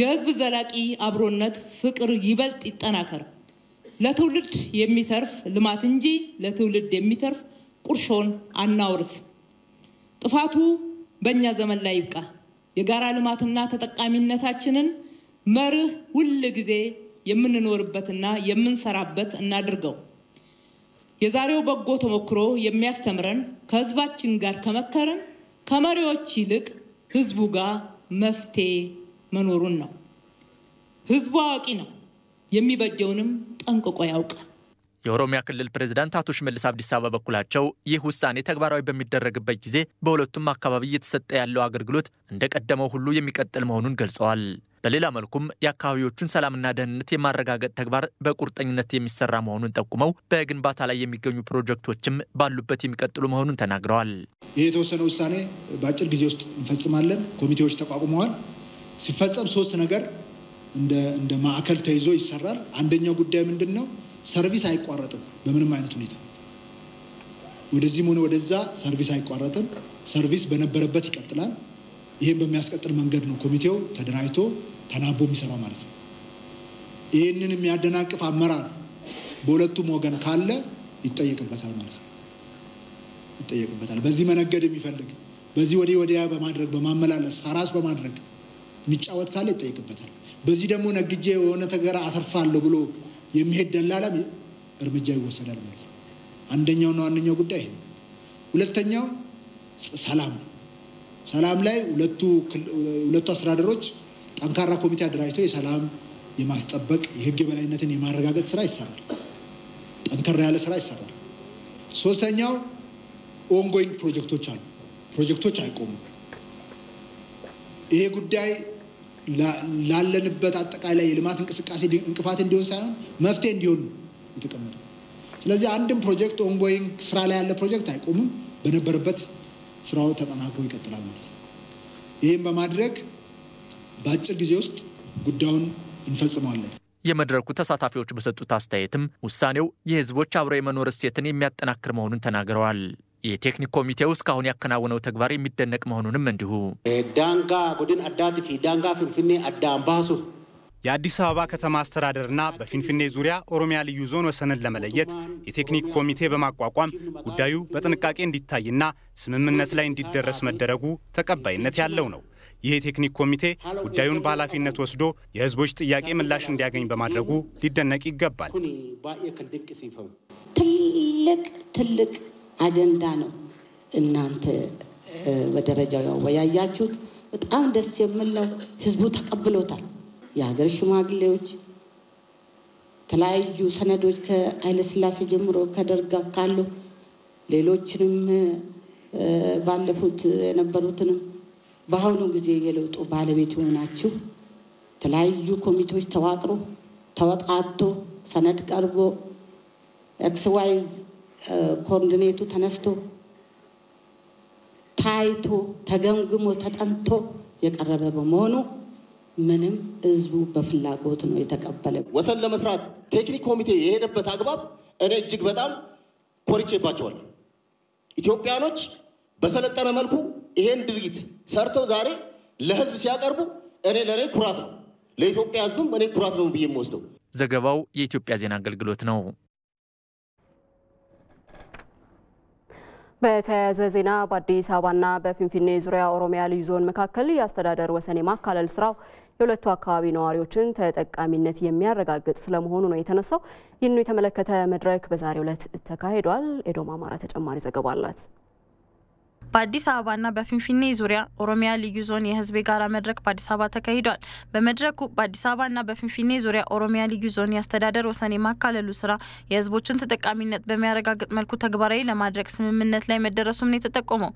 የሕዝብ ዘላቂ አብሮነት ፍቅር ይበልጥ ይጠናከር። ለትውልድ የሚተርፍ ልማት እንጂ ለትውልድ የሚተርፍ ቁርሾን አናውርስ። ጥፋቱ በእኛ ዘመን ላይ ይብቃ። የጋራ ልማትና ተጠቃሚነታችንን መርህ ሁል ጊዜ የምንኖርበትና የምንሰራበት እናድርገው። የዛሬው በጎ ተሞክሮ የሚያስተምረን ከህዝባችን ጋር ከመከርን ከመሪዎች ይልቅ ህዝቡ ጋር መፍትሄ መኖሩን ነው። ህዝቡ አዋቂ ነው። የሚበጀውንም ጠንቅቆ ያውቃል። የኦሮሚያ ክልል ፕሬዝዳንት አቶ ሽመልስ አብዲሳ በበኩላቸው ይህ ውሳኔ ተግባራዊ በሚደረግበት ጊዜ በሁለቱም አካባቢ እየተሰጠ ያለው አገልግሎት እንደቀደመው ሁሉ የሚቀጥል መሆኑን ገልጸዋል። በሌላ መልኩም የአካባቢዎቹን ሰላምና ደህንነት የማረጋገጥ ተግባር በቁርጠኝነት የሚሰራ መሆኑን ጠቁመው በግንባታ ላይ የሚገኙ ፕሮጀክቶችም ባሉበት የሚቀጥሉ መሆኑን ተናግረዋል። ይህ የተወሰነ ውሳኔ በአጭር ጊዜ ውስጥ እንፈጽማለን። ኮሚቴዎች ተቋቁመዋል። ሲፈጸም ሶስት ነገር እንደ ማዕከል ተይዞ ይሰራል። አንደኛው ጉዳይ ምንድን ነው? ሰርቪስ አይቋረጥም በምንም አይነት ሁኔታ ወደዚህም ሆነ ወደዛ ሰርቪስ አይቋረጥም። ሰርቪስ በነበረበት ይቀጥላል። ይህም በሚያስቀጥል መንገድ ነው ኮሚቴው ተደራጅቶ ተናቦ የሚሰራ ማለት ነው። ይህንን የሚያደናቅፍ አመራር በሁለቱም ወገን ካለ ይጠየቅበታል ማለት ነው ይጠየቅበታል። በዚህ መነገድ የሚፈልግ በዚህ ወዲህ ወዲያ በማድረግ በማመላለስ ሀራስ በማድረግ የሚጫወት ካለ ይጠይቅበታል። በዚህ ደግሞ ነግጄ የሆነ ተገራ አተርፋለሁ ብሎ የሚሄድ ደላላም እርምጃ ይወሰዳል ማለት ነው። አንደኛውና ዋነኛው ጉዳይ ይሄ ነው። ሁለተኛው ሰላም ነው። ሰላም ላይ ሁለቱ አስተዳደሮች ጠንካራ ኮሚቴ አደራጅቶ የሰላም የማስጠበቅ የህግ የበላይነትን የማረጋገጥ ስራ ይሰራል። ጠንከራ ያለ ስራ ይሰራል። ሶስተኛው ኦንጎይንግ ፕሮጀክቶች አሉ። ፕሮጀክቶች አይቆሙም። ይሄ ጉዳይ ላለንበት አጠቃላይ የልማት እንቅስቃሴ እንቅፋት እንዲሆን ሳይሆን መፍትሄ እንዲሆኑ የተቀመጠ። ስለዚህ አንድም ፕሮጀክት ኦንጎይንግ ስራ ላይ ያለ ፕሮጀክት አይቆምም፣ በነበረበት ስራው ተጠናክሮ ይቀጥላል ማለት ነው። ይህም በማድረግ በአጭር ጊዜ ውስጥ ጉዳዩን እንፈጽመዋለን። የመድረኩ ተሳታፊዎች በሰጡት አስተያየትም ውሳኔው የህዝቦች አብሮ የመኖር እሴትን የሚያጠናክር መሆኑን ተናግረዋል። የቴክኒክ ኮሚቴው እስካሁን ያከናወነው ተግባር የሚደነቅ መሆኑንም እንዲሁ ዳንጋ ጉድን አዳት ፊ ዳንጋ ፍንፍኔ አዳ የአዲስ አበባ ከተማ አስተዳደርና በፊንፊኔ ዙሪያ ኦሮሚያ ልዩ ዞን ወሰንን ለመለየት የቴክኒክ ኮሚቴ በማቋቋም ጉዳዩ በጥንቃቄ እንዲታይና ስምምነት ላይ እንዲደረስ መደረጉ ተቀባይነት ያለው ነው። ይህ የቴክኒክ ኮሚቴ ጉዳዩን በኃላፊነት ወስዶ የሕዝቦች ጥያቄ ምላሽ እንዲያገኝ በማድረጉ ሊደነቅ ይገባል። ትልቅ ትልቅ አጀንዳ ነው። እናንተ በደረጃው ያወያያችሁት በጣም ደስ የምለው ህዝቡ ተቀብሎታል። የሀገር ሽማግሌዎች የተለያዩ ሰነዶች ከኃይለስላሴ ጀምሮ ከደርግ ካሉ ሌሎችንም ባለፉት የነበሩትንም በአሁኑ ጊዜ የለውጡ ባለቤት የሆናችሁ የተለያዩ ኮሚቴዎች ተዋቅሮ ተወጣቶ ሰነድ ቀርቦ ኤክስ ኮርዲኔቱ ተነስቶ ታይቶ ተገምግሞ ተጠንቶ የቀረበ በመሆኑ ምንም ህዝቡ በፍላጎት ነው የተቀበለ። ወሰን ለመስራት ቴክኒክ ኮሚቴ የሄደበት አግባብ እኔ እጅግ በጣም ኮርቼባቸዋለሁ። ኢትዮጵያኖች በሰለጠነ መልኩ ይሄን ድርጊት ሰርተው ዛሬ ለህዝብ ሲያቀርቡ እኔ ለእኔ ኩራት ነው፣ ለኢትዮጵያ ህዝብም እኔ ኩራት ነው ብዬ የምወስደው። ዘገባው የኢትዮጵያ ዜና አገልግሎት ነው። በተያያዘ ዜና በአዲስ አበባና በፊንፊኔ ዙሪያ ኦሮሚያ ልዩ ዞን መካከል የአስተዳደር ወሰን የማካለል ስራው የሁለቱ አካባቢ ነዋሪዎችን ተጠቃሚነት የሚያረጋግጥ ስለመሆኑ ነው የተነሳው። ይህንኑ የተመለከተ መድረክ በዛሬው ዕለት ተካሂዷል። ኤዶም አማራ ተጨማሪ ዘገባ አላት። በአዲስ አበባና በፊንፊኔ ዙሪያ ኦሮሚያ ልዩ ዞን የህዝብ የጋራ መድረክ በአዲስ አበባ ተካሂዷል። በመድረኩ በአዲስ አበባና በፊንፊኔ ዙሪያ ኦሮሚያ ልዩ ዞን የአስተዳደር ወሰን የማካለሉ ስራ የህዝቦችን ተጠቃሚነት በሚያረጋግጥ መልኩ ተግባራዊ ለማድረግ ስምምነት ላይ መደረሱም ነው የተጠቆመው።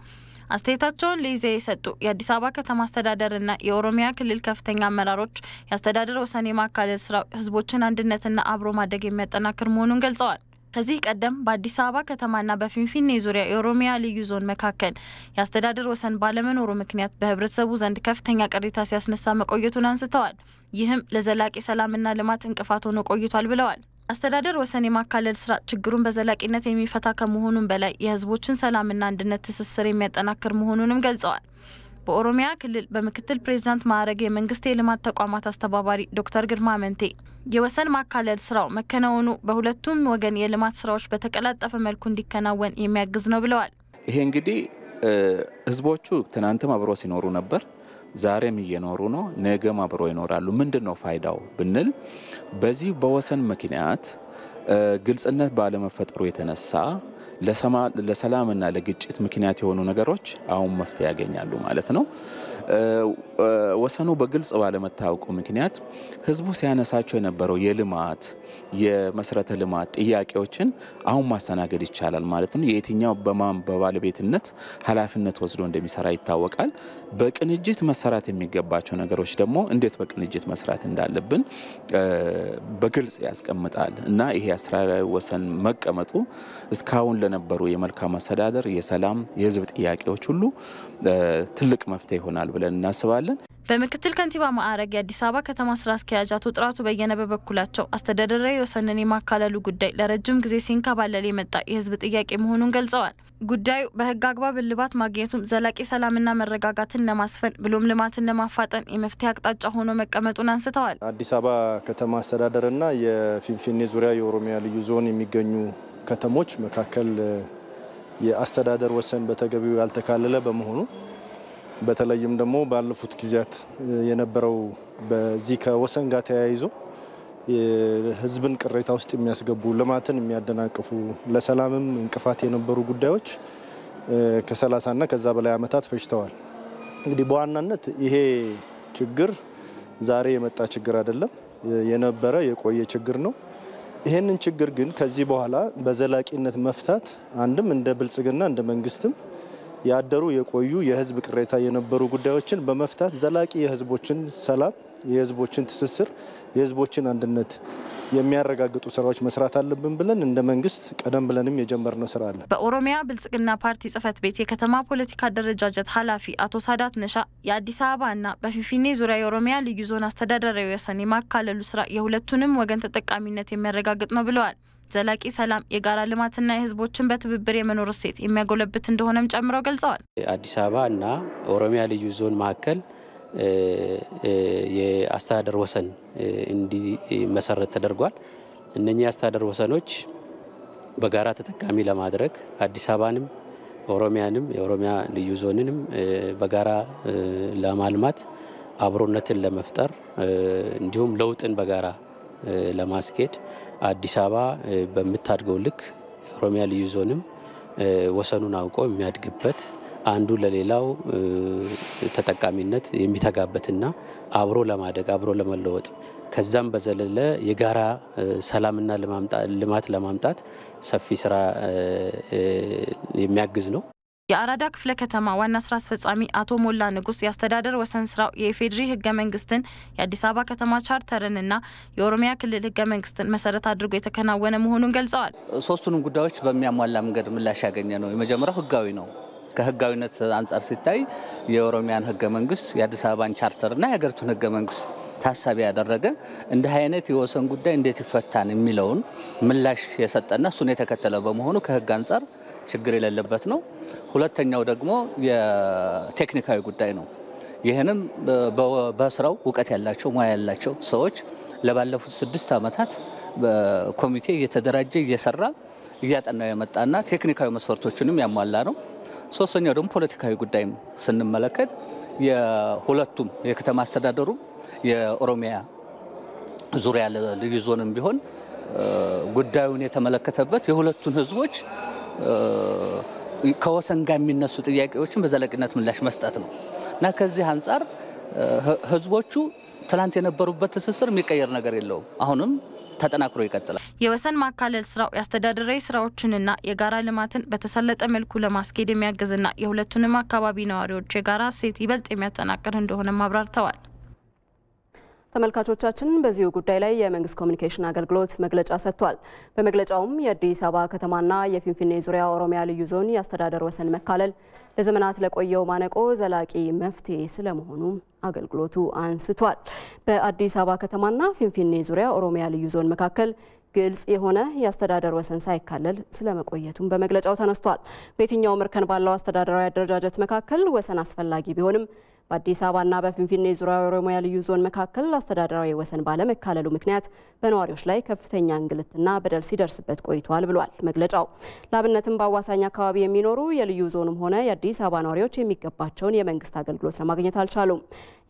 አስተያየታቸውን ለኢዜአ የሰጡ የአዲስ አበባ ከተማ አስተዳደርና የኦሮሚያ ክልል ከፍተኛ አመራሮች የአስተዳደር ወሰን የማካለል ስራው ህዝቦችን አንድነትና አብሮ ማደግ የሚያጠናክር መሆኑን ገልጸዋል። ከዚህ ቀደም በአዲስ አበባ ከተማና በፊንፊኔ ዙሪያ የኦሮሚያ ልዩ ዞን መካከል የአስተዳደር ወሰን ባለመኖሩ ምክንያት በህብረተሰቡ ዘንድ ከፍተኛ ቅሬታ ሲያስነሳ መቆየቱን አንስተዋል። ይህም ለዘላቂ ሰላምና ልማት እንቅፋት ሆኖ ቆይቷል ብለዋል። አስተዳደር ወሰን የማካለል ስራ ችግሩን በዘላቂነት የሚፈታ ከመሆኑም በላይ የህዝቦችን ሰላምና አንድነት ትስስር የሚያጠናክር መሆኑንም ገልጸዋል። በኦሮሚያ ክልል በምክትል ፕሬዚዳንት ማዕረግ የመንግስት የልማት ተቋማት አስተባባሪ ዶክተር ግርማ መንቴ። የወሰን ማካለል ስራው መከናወኑ በሁለቱም ወገን የልማት ስራዎች በተቀላጠፈ መልኩ እንዲከናወን የሚያግዝ ነው ብለዋል። ይሄ እንግዲህ ህዝቦቹ ትናንትም አብሮ ሲኖሩ ነበር ዛሬም እየኖሩ ነው። ነገም አብሮ ይኖራሉ። ምንድን ነው ፋይዳው ብንል በዚህ በወሰን ምክንያት ግልጽነት ባለመፈጠሩ የተነሳ ለሰላምና ለግጭት ምክንያት የሆኑ ነገሮች አሁን መፍትሄ ያገኛሉ ማለት ነው። ወሰኑ በግልጽ ባለመታወቁ ምክንያት ህዝቡ ሲያነሳቸው የነበረው የልማት የመሰረተ ልማት ጥያቄዎችን አሁን ማስተናገድ ይቻላል ማለት ነው። የየትኛው በማን በባለቤትነት ኃላፊነት ወስዶ እንደሚሰራ ይታወቃል። በቅንጅት መሰራት የሚገባቸው ነገሮች ደግሞ እንዴት በቅንጅት መስራት እንዳለብን በግልጽ ያስቀምጣል እና ይሄ አስተዳደራዊ ወሰን መቀመጡ እስካሁን ለነበሩ የመልካም አስተዳደር፣ የሰላም፣ የህዝብ ጥያቄዎች ሁሉ ትልቅ መፍትሄ ይሆናል ብለን እናስባለን። በምክትል ከንቲባ ማዕረግ የአዲስ አበባ ከተማ ስራ አስኪያጅ አቶ ጥራቱ በየነ በበኩላቸው አስተዳደራዊ ወሰንን የማካለሉ ጉዳይ ለረጅም ጊዜ ሲንከባለል የመጣ የህዝብ ጥያቄ መሆኑን ገልጸዋል። ጉዳዩ በህግ አግባብ እልባት ማግኘቱም ዘላቂ ሰላምና መረጋጋትን ለማስፈን ብሎም ልማትን ለማፋጠን የመፍትሄ አቅጣጫ ሆኖ መቀመጡን አንስተዋል። አዲስ አበባ ከተማ አስተዳደርና የፊንፊኔ ዙሪያ የኦሮሚያ ልዩ ዞን የሚገኙ ከተሞች መካከል የአስተዳደር ወሰን በተገቢው ያልተካለለ በመሆኑ በተለይም ደግሞ ባለፉት ጊዜያት የነበረው በዚህ ከወሰን ጋር ተያይዞ የህዝብን ቅሬታ ውስጥ የሚያስገቡ ልማትን የሚያደናቅፉ ለሰላምም እንቅፋት የነበሩ ጉዳዮች ከሰላሳና ከዛ በላይ ዓመታት ፈጅተዋል። እንግዲህ በዋናነት ይሄ ችግር ዛሬ የመጣ ችግር አይደለም፣ የነበረ የቆየ ችግር ነው። ይህንን ችግር ግን ከዚህ በኋላ በዘላቂነት መፍታት አንድም እንደ ብልጽግና እንደ መንግስትም ያደሩ የቆዩ የህዝብ ቅሬታ የነበሩ ጉዳዮችን በመፍታት ዘላቂ የህዝቦችን ሰላም፣ የህዝቦችን ትስስር፣ የህዝቦችን አንድነት የሚያረጋግጡ ስራዎች መስራት አለብን ብለን እንደ መንግስት ቀደም ብለንም የጀመርነው ስራ አለ። በኦሮሚያ ብልጽግና ፓርቲ ጽህፈት ቤት የከተማ ፖለቲካ አደረጃጀት ኃላፊ አቶ ሳዳት ነሻ የአዲስ አበባና በፊንፊኔ ዙሪያ የኦሮሚያ ልዩ ዞን አስተዳደራዊ ወሰን የማካለሉ ስራ የሁለቱንም ወገን ተጠቃሚነት የሚያረጋግጥ ነው ብለዋል። ዘላቂ ሰላም፣ የጋራ ልማትና የህዝቦችን በትብብር የመኖር እሴት የሚያጎለብት እንደሆነም ጨምረው ገልጸዋል። አዲስ አበባ እና ኦሮሚያ ልዩ ዞን መካከል የአስተዳደር ወሰን እንዲመሰረት ተደርጓል። እነኚህ የአስተዳደር ወሰኖች በጋራ ተጠቃሚ ለማድረግ አዲስ አበባንም ኦሮሚያንም የኦሮሚያ ልዩ ዞንንም በጋራ ለማልማት አብሮነትን ለመፍጠር እንዲሁም ለውጥን በጋራ ለማስኬድ አዲስ አበባ በምታድገው ልክ ኦሮሚያ ልዩ ዞንም ወሰኑን አውቆ የሚያድግበት አንዱ ለሌላው ተጠቃሚነት የሚተጋበትና አብሮ ለማደግ አብሮ ለመለወጥ ከዛም በዘለለ የጋራ ሰላምና ልማት ለማምጣት ሰፊ ስራ የሚያግዝ ነው። የአራዳ ክፍለ ከተማ ዋና ስራ አስፈጻሚ አቶ ሞላ ንጉስ የአስተዳደር ወሰን ስራው የኢፌዴሪ ህገ መንግስትን የአዲስ አበባ ከተማ ቻርተርንና የኦሮሚያ ክልል ህገ መንግስትን መሰረት አድርጎ የተከናወነ መሆኑን ገልጸዋል። ሶስቱንም ጉዳዮች በሚያሟላ መንገድ ምላሽ ያገኘ ነው። የመጀመሪያው ህጋዊ ነው። ከህጋዊነት አንጻር ሲታይ የኦሮሚያን ህገ መንግስት የአዲስ አበባን ቻርተርና የሀገሪቱን ህገ መንግስት ታሳቢ ያደረገ እንዲህ አይነት የወሰን ጉዳይ እንዴት ይፈታን የሚለውን ምላሽ የሰጠና እሱን የተከተለ በመሆኑ ከህግ አንጻር ችግር የሌለበት ነው። ሁለተኛው ደግሞ የቴክኒካዊ ጉዳይ ነው። ይህንም በስራው እውቀት ያላቸው ሙያ ያላቸው ሰዎች ለባለፉት ስድስት ዓመታት በኮሚቴ እየተደራጀ እየሰራ እያጠናው የመጣና ቴክኒካዊ መስፈርቶችንም ያሟላ ነው። ሶስተኛው ደግሞ ፖለቲካዊ ጉዳይ ስንመለከት የሁለቱም የከተማ አስተዳደሩም የኦሮሚያ ዙሪያ ልዩ ዞንም ቢሆን ጉዳዩን የተመለከተበት የሁለቱን ህዝቦች ከወሰን ጋር የሚነሱ ጥያቄዎችን በዘለቂነት ምላሽ መስጠት ነው እና ከዚህ አንጻር ህዝቦቹ ትላንት የነበሩበት ትስስር የሚቀየር ነገር የለውም። አሁንም ተጠናክሮ ይቀጥላል። የወሰን ማካለል ስራው የአስተዳደራዊ ስራዎችንና የጋራ ልማትን በተሰለጠ መልኩ ለማስኬድ የሚያግዝና የሁለቱንም አካባቢ ነዋሪዎች የጋራ ሴት ይበልጥ የሚያጠናክር እንደሆነም አብራርተዋል። ተመልካቾቻችን በዚሁ ጉዳይ ላይ የመንግስት ኮሚኒኬሽን አገልግሎት መግለጫ ሰጥቷል። በመግለጫውም የአዲስ አበባ ከተማና የፊንፊኔ ዙሪያ ኦሮሚያ ልዩ ዞን የአስተዳደር ወሰን መካለል ለዘመናት ለቆየው ማነቆ ዘላቂ መፍትሄ ስለመሆኑ አገልግሎቱ አንስቷል። በአዲስ አበባ ከተማና ፊንፊኔ ዙሪያ ኦሮሚያ ልዩ ዞን መካከል ግልጽ የሆነ የአስተዳደር ወሰን ሳይካለል ስለመቆየቱም በመግለጫው ተነስቷል። በየትኛውም እርከን ባለው አስተዳደራዊ አደረጃጀት መካከል ወሰን አስፈላጊ ቢሆንም በአዲስ አበባና በፊንፊኔ ዙሪያ ኦሮሚያ ልዩ ዞን መካከል አስተዳደራዊ ወሰን ባለመካለሉ ምክንያት በነዋሪዎች ላይ ከፍተኛ እንግልትና በደል ሲደርስበት ቆይቷል ብሏል መግለጫው። ለአብነትም በአዋሳኝ አካባቢ የሚኖሩ የልዩ ዞኑም ሆነ የአዲስ አበባ ነዋሪዎች የሚገባቸውን የመንግስት አገልግሎት ለማግኘት አልቻሉም።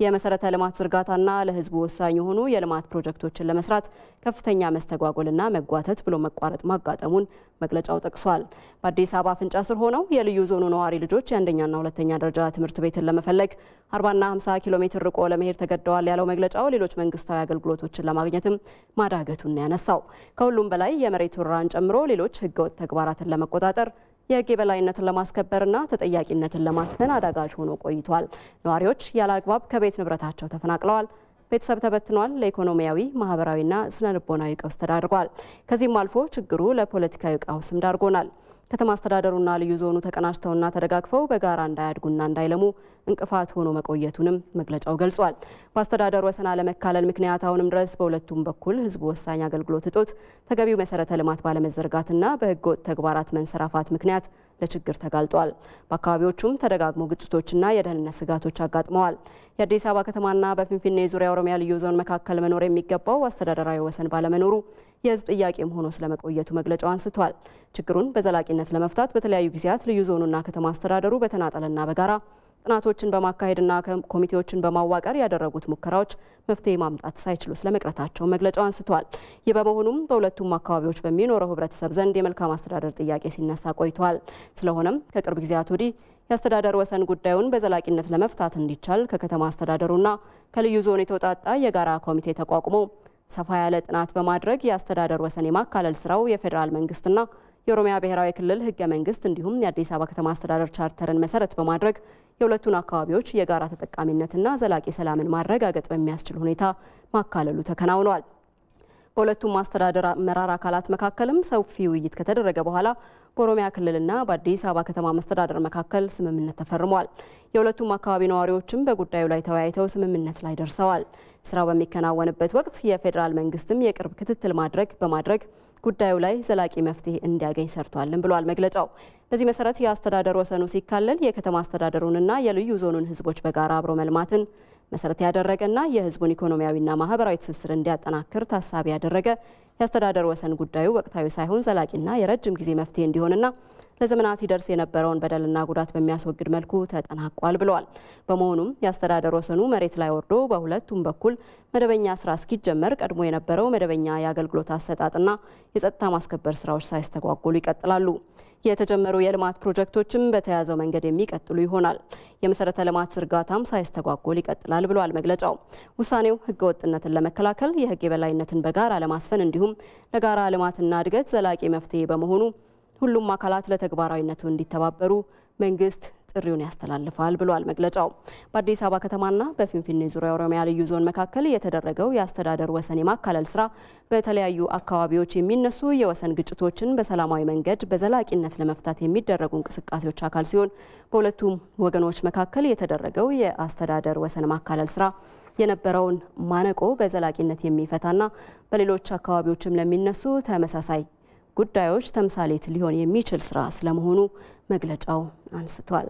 የመሰረተ ልማት ዝርጋታና ለህዝቡ ወሳኝ የሆኑ የልማት ፕሮጀክቶችን ለመስራት ከፍተኛ መስተጓጎልና መጓተት ብሎ መቋረጥ ማጋጠሙን መግለጫው ጠቅሷል። በአዲስ አበባ አፍንጫ ስር ሆነው የልዩ ዞኑ ነዋሪ ልጆች የአንደኛና ሁለተኛ ደረጃ ትምህርት ቤትን ለመፈለግ 40ና 50 ኪሎ ሜትር ርቆ ለመሄድ ተገደዋል ያለው መግለጫው ሌሎች መንግስታዊ አገልግሎቶችን ለማግኘትም ማዳገቱን ያነሳው ከሁሉም በላይ የመሬት ወረራን ጨምሮ ሌሎች ህገወጥ ተግባራትን ለመቆጣጠር የህግ የበላይነትን ለማስከበርና ተጠያቂነትን ለማስፈን አዳጋች ሆኖ ቆይቷል። ነዋሪዎች ያለ አግባብ ከቤት ንብረታቸው ተፈናቅለዋል። ቤተሰብ ተበትኗል። ለኢኮኖሚያዊ ማህበራዊና ስነ ልቦናዊ ቀውስ ተዳርጓል። ከዚህም አልፎ ችግሩ ለፖለቲካዊ ቀውስም ዳርጎናል። ከተማ አስተዳደሩና ልዩ ዞኑ ተቀናጅተውና ተደጋግፈው በጋራ እንዳያድጉና እንዳይለሙ እንቅፋት ሆኖ መቆየቱንም መግለጫው ገልጿል። በአስተዳደሩ ወሰን አለመካለል ምክንያት አሁንም ድረስ በሁለቱም በኩል ህዝቡ ወሳኝ አገልግሎት እጦት፣ ተገቢው መሰረተ ልማት ባለመዘርጋትና በህገወጥ ተግባራት መንሰራፋት ምክንያት ለችግር ተጋልጧል። በአካባቢዎቹም ተደጋግሞ ግጭቶችና የደህንነት ስጋቶች አጋጥመዋል። የአዲስ አበባ ከተማና በፊንፊኔ ዙሪያ ኦሮሚያ ልዩ ዞን መካከል መኖር የሚገባው አስተዳደራዊ ወሰን ባለመኖሩ የህዝብ ጥያቄም ሆኖ ስለመቆየቱ መግለጫው አንስቷል። ችግሩን በዘላቂነት ለመፍታት በተለያዩ ጊዜያት ልዩ ዞኑና ከተማ አስተዳደሩ በተናጠለና በጋራ ጥናቶችን በማካሄድና ኮሚቴዎችን በማዋቀር ያደረጉት ሙከራዎች መፍትሄ ማምጣት ሳይችሉ ስለመቅረታቸው መግለጫው አንስተዋል። ይህ በመሆኑም በሁለቱም አካባቢዎች በሚኖረው ህብረተሰብ ዘንድ የመልካም አስተዳደር ጥያቄ ሲነሳ ቆይተዋል። ስለሆነም ከቅርብ ጊዜያት ወዲህ የአስተዳደር ወሰን ጉዳዩን በዘላቂነት ለመፍታት እንዲቻል ከከተማ አስተዳደሩና ከልዩ ዞን የተውጣጣ የጋራ ኮሚቴ ተቋቁሞ ሰፋ ያለ ጥናት በማድረግ የአስተዳደር ወሰን የማካለል ስራው የፌዴራል መንግስትና የኦሮሚያ ብሔራዊ ክልል ህገ መንግስት እንዲሁም የአዲስ አበባ ከተማ አስተዳደር ቻርተርን መሰረት በማድረግ የሁለቱን አካባቢዎች የጋራ ተጠቃሚነትና ዘላቂ ሰላምን ማረጋገጥ በሚያስችል ሁኔታ ማካለሉ ተከናውኗል። በሁለቱም አስተዳደር አመራር አካላት መካከልም ሰፊ ውይይት ከተደረገ በኋላ በኦሮሚያ ክልልና በአዲስ አበባ ከተማ መስተዳደር መካከል ስምምነት ተፈርሟል። የሁለቱም አካባቢ ነዋሪዎችም በጉዳዩ ላይ ተወያይተው ስምምነት ላይ ደርሰዋል። ስራው በሚከናወንበት ወቅት የፌዴራል መንግስትም የቅርብ ክትትል ማድረግ በማድረግ ጉዳዩ ላይ ዘላቂ መፍትሄ እንዲያገኝ ሰርቷልን ብሏል መግለጫው። በዚህ መሰረት የአስተዳደር ወሰኑ ሲካለል የከተማ አስተዳደሩንና የልዩ ዞኑን ህዝቦች በጋራ አብሮ መልማትን መሰረት ያደረገና የህዝቡን ኢኮኖሚያዊና ማህበራዊ ትስስር እንዲያጠናክር ታሳቢ ያደረገ የአስተዳደር ወሰን ጉዳዩ ወቅታዊ ሳይሆን ዘላቂና የረጅም ጊዜ መፍትሄ እንዲሆንና ለዘመናት ይደርስ የነበረውን በደልና ጉዳት በሚያስወግድ መልኩ ተጠናቋል ብለዋል። በመሆኑም የአስተዳደር ወሰኑ መሬት ላይ ወርዶ በሁለቱም በኩል መደበኛ ስራ እስኪጀመር ቀድሞ የነበረው መደበኛ የአገልግሎት አሰጣጥና የጸጥታ ማስከበር ስራዎች ሳይስተጓጎሉ ይቀጥላሉ። የተጀመሩ የልማት ፕሮጀክቶችም በተያዘው መንገድ የሚቀጥሉ ይሆናል። የመሰረተ ልማት ዝርጋታም ሳይስተጓጎል ይቀጥላል ብሏል መግለጫው። ውሳኔው ህገወጥነትን ለመከላከል የህግ የበላይነትን በጋራ ለማስፈን እንዲሁም ለጋራ ልማትና እድገት ዘላቂ መፍትሄ በመሆኑ ሁሉም አካላት ለተግባራዊነቱ እንዲተባበሩ መንግስት ጥሪውን ያስተላልፋል ብሏል መግለጫው። በአዲስ አበባ ከተማና በፊንፊኔ ዙሪያ ኦሮሚያ ልዩ ዞን መካከል የተደረገው የአስተዳደር ወሰን የማካለል ስራ በተለያዩ አካባቢዎች የሚነሱ የወሰን ግጭቶችን በሰላማዊ መንገድ በዘላቂነት ለመፍታት የሚደረጉ እንቅስቃሴዎች አካል ሲሆን በሁለቱም ወገኖች መካከል የተደረገው የአስተዳደር ወሰን ማካለል ስራ የነበረውን ማነቆ በዘላቂነት የሚፈታና በሌሎች አካባቢዎችም ለሚነሱ ተመሳሳይ ጉዳዮች ተምሳሌት ሊሆን የሚችል ስራ ስለመሆኑ መግለጫው አንስቷል።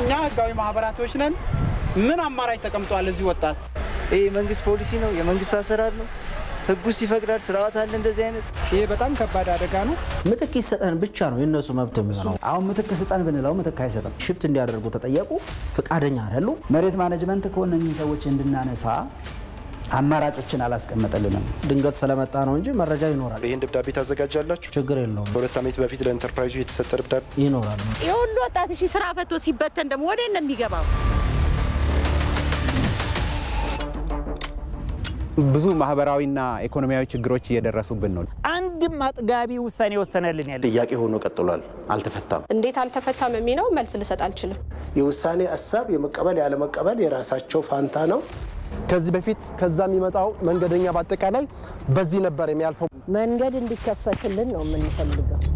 እኛ ህጋዊ ማህበራቶች ነን። ምን አማራጭ ተቀምጧል? እዚህ ወጣት ይህ የመንግስት ፖሊሲ ነው፣ የመንግስት አሰራር ነው። ህጉስ ይፈቅዳል? ስርዓት አለ እንደዚህ አይነት? ይሄ በጣም ከባድ አደጋ ነው። ምትክ ይሰጠን ብቻ ነው የነሱ መብት የሚሆነው። አሁን ምትክ ስጠን ብንለው ምትክ አይሰጥም። ሽፍት እንዲያደርጉ ተጠየቁ፣ ፍቃደኛ አይደሉም። መሬት ማኔጅመንት ከሆነ እኚህ ሰዎች እንድናነሳ አማራጮችን አላስቀመጠልንም። ድንገት ስለመጣ ነው እንጂ መረጃ ይኖራል። ይህን ደብዳቤ ታዘጋጃላችሁ? ችግር የለውም። ከሁለት ዓመት በፊት ለኢንተርፕራይዙ የተሰጠ ደብዳቤ ይኖራል። ይህ ወጣት ስራ ፈቶ ሲበተን ደግሞ ወደ ነው የሚገባው? ብዙ ማህበራዊና ኢኮኖሚያዊ ችግሮች እየደረሱብን ነው። አንድም አጥጋቢ ውሳኔ ወሰነልን ያለ ጥያቄ ሆኖ ቀጥሏል። አልተፈታም። እንዴት አልተፈታም የሚለው መልስ ልሰጥ አልችልም። የውሳኔ ሀሳብ የመቀበል ያለመቀበል የራሳቸው ፋንታ ነው። ከዚህ በፊት ከዛ የሚመጣው መንገደኛ በአጠቃላይ በዚህ ነበር የሚያልፈው። መንገድ እንዲከፈትልን ነው የምንፈልገው።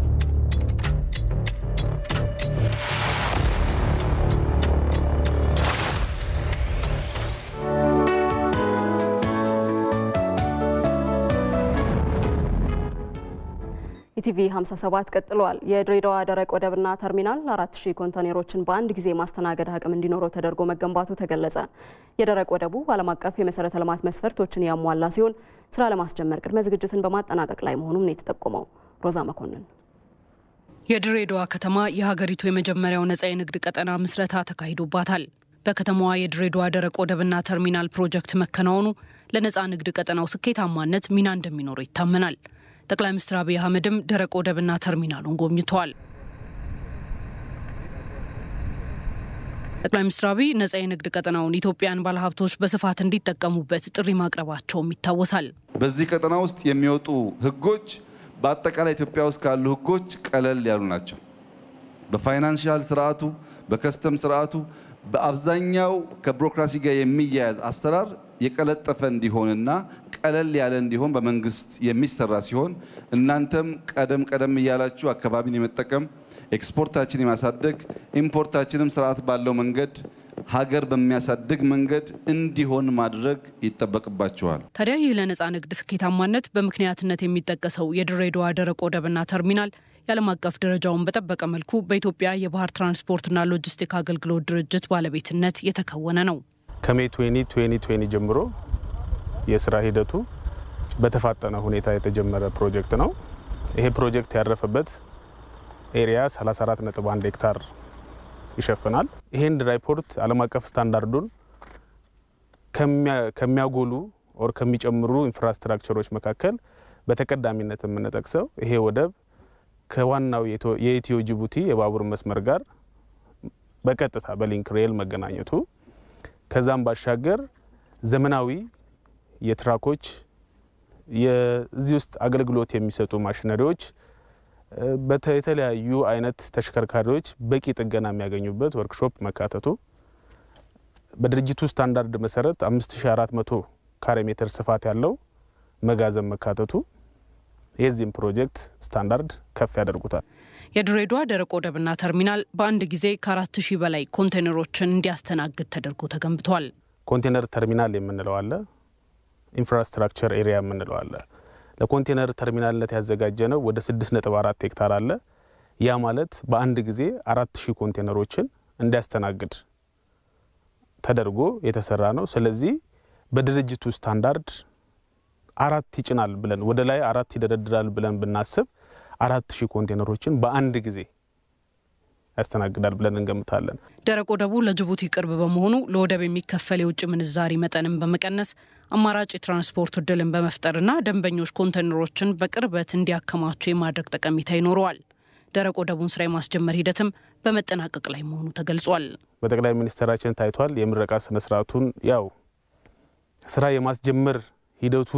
ኢቲቪ 57 ቀጥሏል። የድሬዳዋ ደረቅ ወደብና ተርሚናል 4000 ኮንቴይነሮችን በአንድ ጊዜ ማስተናገድ አቅም እንዲኖረው ተደርጎ መገንባቱ ተገለጸ። የደረቅ ወደቡ ዓለም አቀፍ የመሰረተ ልማት መስፈርቶችን ያሟላ ሲሆን ስራ ለማስጀመር ቅድመ ዝግጅትን በማጠናቀቅ ላይ መሆኑም ነው የተጠቆመው። ሮዛ መኮንን የድሬዳዋ ከተማ የሀገሪቱ የመጀመሪያው ነጻ የንግድ ቀጠና ምስረታ ተካሂዶባታል። በከተማዋ የድሬዳዋ ደረቅ ወደብና ተርሚናል ፕሮጀክት መከናወኑ ለነፃ ንግድ ቀጠናው ስኬታማነት ሚና እንደሚኖረው ይታመናል። ጠቅላይ ሚኒስትር አብይ አህመድም ደረቅ ወደብና ተርሚናሉን ጎብኝተዋል። ጠቅላይ ሚኒስትር አብይ ነጻ የንግድ ቀጠናውን ኢትዮጵያን ባለሀብቶች በስፋት እንዲጠቀሙበት ጥሪ ማቅረባቸውም ይታወሳል። በዚህ ቀጠና ውስጥ የሚወጡ ህጎች በአጠቃላይ ኢትዮጵያ ውስጥ ካሉ ህጎች ቀለል ያሉ ናቸው። በፋይናንሻል ስርዓቱ፣ በከስተም ስርዓቱ፣ በአብዛኛው ከቢሮክራሲ ጋር የሚያያዝ አሰራር የቀለጠፈ እንዲሆንና ቀለል ያለ እንዲሆን በመንግስት የሚሰራ ሲሆን እናንተም ቀደም ቀደም እያላችሁ አካባቢን የመጠቀም ኤክስፖርታችን የማሳደግ ኢምፖርታችንም ስርዓት ባለው መንገድ ሀገር በሚያሳድግ መንገድ እንዲሆን ማድረግ ይጠበቅባቸዋል። ታዲያ ይህ ለነፃ ንግድ ስኬታማነት በምክንያትነት የሚጠቀሰው የድሬዳዋ ደረቅ ወደብና ተርሚናል የዓለም አቀፍ ደረጃውን በጠበቀ መልኩ በኢትዮጵያ የባህር ትራንስፖርትና ሎጂስቲክ አገልግሎት ድርጅት ባለቤትነት የተከወነ ነው። ከሜ 2020 ጀምሮ የስራ ሂደቱ በተፋጠነ ሁኔታ የተጀመረ ፕሮጀክት ነው። ይሄ ፕሮጀክት ያረፈበት ኤሪያ 34.1 ሄክታር ይሸፍናል። ይሄን ራይፖርት ዓለም አቀፍ ስታንዳርዱን ከሚያጎሉ ኦር ከሚጨምሩ ኢንፍራስትራክቸሮች መካከል በተቀዳሚነት የምንጠቅሰው ይሄ ወደብ ከዋናው የኢትዮ ጅቡቲ የባቡር መስመር ጋር በቀጥታ በሊንክ ሬል መገናኘቱ ከዛም ባሻገር ዘመናዊ የትራኮች የዚህ ውስጥ አገልግሎት የሚሰጡ ማሽነሪዎች የተለያዩ አይነት ተሽከርካሪዎች በቂ ጥገና የሚያገኙበት ወርክሾፕ መካተቱ በድርጅቱ ስታንዳርድ መሰረት 5400 ካሬ ሜትር ስፋት ያለው መጋዘን መካተቱ የዚህም ፕሮጀክት ስታንዳርድ ከፍ ያደርጉታል። የድሬዳዋ ደረቅ ወደብና ተርሚናል በአንድ ጊዜ ከአራት ሺህ በላይ ኮንቴነሮችን እንዲያስተናግድ ተደርጎ ተገንብቷል። ኮንቴነር ተርሚናል የምንለው አለ፣ ኢንፍራስትራክቸር ኤሪያ የምንለው አለ። ለኮንቴነር ተርሚናልነት ያዘጋጀ ነው ወደ 6.4 ሄክታር አለ። ያ ማለት በአንድ ጊዜ አራት ሺህ ኮንቴነሮችን እንዲያስተናግድ ተደርጎ የተሰራ ነው። ስለዚህ በድርጅቱ ስታንዳርድ አራት ይጭናል ብለን ወደ ላይ አራት ይደረድራል ብለን ብናስብ አራት ሺህ ኮንቴነሮችን በአንድ ጊዜ ያስተናግዳል ብለን እንገምታለን። ደረቅ ወደቡ ለጅቡቲ ቅርብ በመሆኑ ለወደብ የሚከፈል የውጭ ምንዛሪ መጠንን በመቀነስ አማራጭ የትራንስፖርት እድልን በመፍጠርና ደንበኞች ኮንቴነሮችን በቅርበት እንዲያከማቸው የማድረግ ጠቀሜታ ይኖረዋል። ደረቅ ወደቡን ስራ የማስጀመር ሂደትም በመጠናቀቅ ላይ መሆኑ ተገልጿል። በጠቅላይ ሚኒስትራችን ታይቷል። የምረቃ ስነስርዓቱን ያው ስራ የማስጀመር ሂደቱ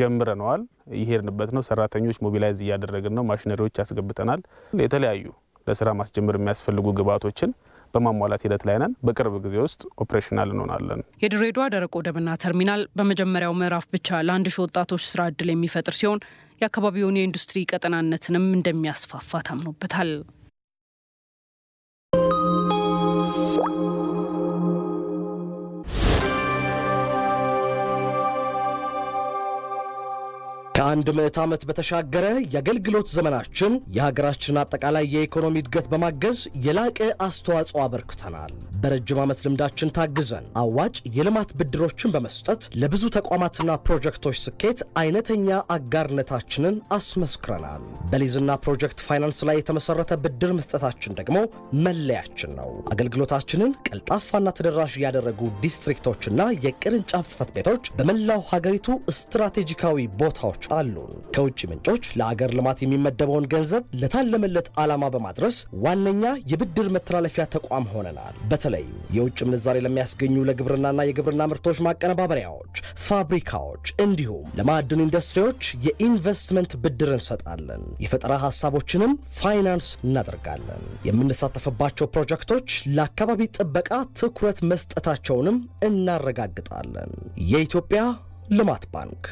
ጀምረነዋል። እየሄድንበት ነው። ሰራተኞች ሞቢላይዝ እያደረግን ነው። ማሽነሪዎች ያስገብተናል። የተለያዩ ለስራ ማስጀመር የሚያስፈልጉ ግብአቶችን በማሟላት ሂደት ላይ ነን። በቅርብ ጊዜ ውስጥ ኦፕሬሽናል እንሆናለን። የድሬዳዋ ደረቅ ወደብና ተርሚናል በመጀመሪያው ምዕራፍ ብቻ ለአንድ ሺህ ወጣቶች ስራ እድል የሚፈጥር ሲሆን የአካባቢውን የኢንዱስትሪ ቀጠናነትንም እንደሚያስፋፋ ታምኖበታል። ከአንድ ምዕት ዓመት በተሻገረ የአገልግሎት ዘመናችን የሀገራችን አጠቃላይ የኢኮኖሚ እድገት በማገዝ የላቀ አስተዋጽኦ አበርክተናል። በረጅም ዓመት ልምዳችን ታግዘን አዋጭ የልማት ብድሮችን በመስጠት ለብዙ ተቋማትና ፕሮጀክቶች ስኬት አይነተኛ አጋርነታችንን አስመስክረናል። በሊዝና ፕሮጀክት ፋይናንስ ላይ የተመሰረተ ብድር መስጠታችን ደግሞ መለያችን ነው። አገልግሎታችንን ቀልጣፋና ተደራሽ ያደረጉ ዲስትሪክቶችና የቅርንጫፍ ጽፈት ቤቶች በመላው ሀገሪቱ ስትራቴጂካዊ ቦታዎች አሉን። ከውጭ ምንጮች ለአገር ልማት የሚመደበውን ገንዘብ ለታለመለት ዓላማ በማድረስ ዋነኛ የብድር መተላለፊያ ተቋም ሆነናል። በተለይም የውጭ ምንዛሬ ለሚያስገኙ ለግብርናና የግብርና ምርቶች ማቀነባበሪያዎች፣ ፋብሪካዎች እንዲሁም ለማዕድኑ ኢንዱስትሪዎች የኢንቨስትመንት ብድር እንሰጣለን። የፈጠራ ሀሳቦችንም ፋይናንስ እናደርጋለን። የምንሳተፍባቸው ፕሮጀክቶች ለአካባቢ ጥበቃ ትኩረት መስጠታቸውንም እናረጋግጣለን። የኢትዮጵያ ልማት ባንክ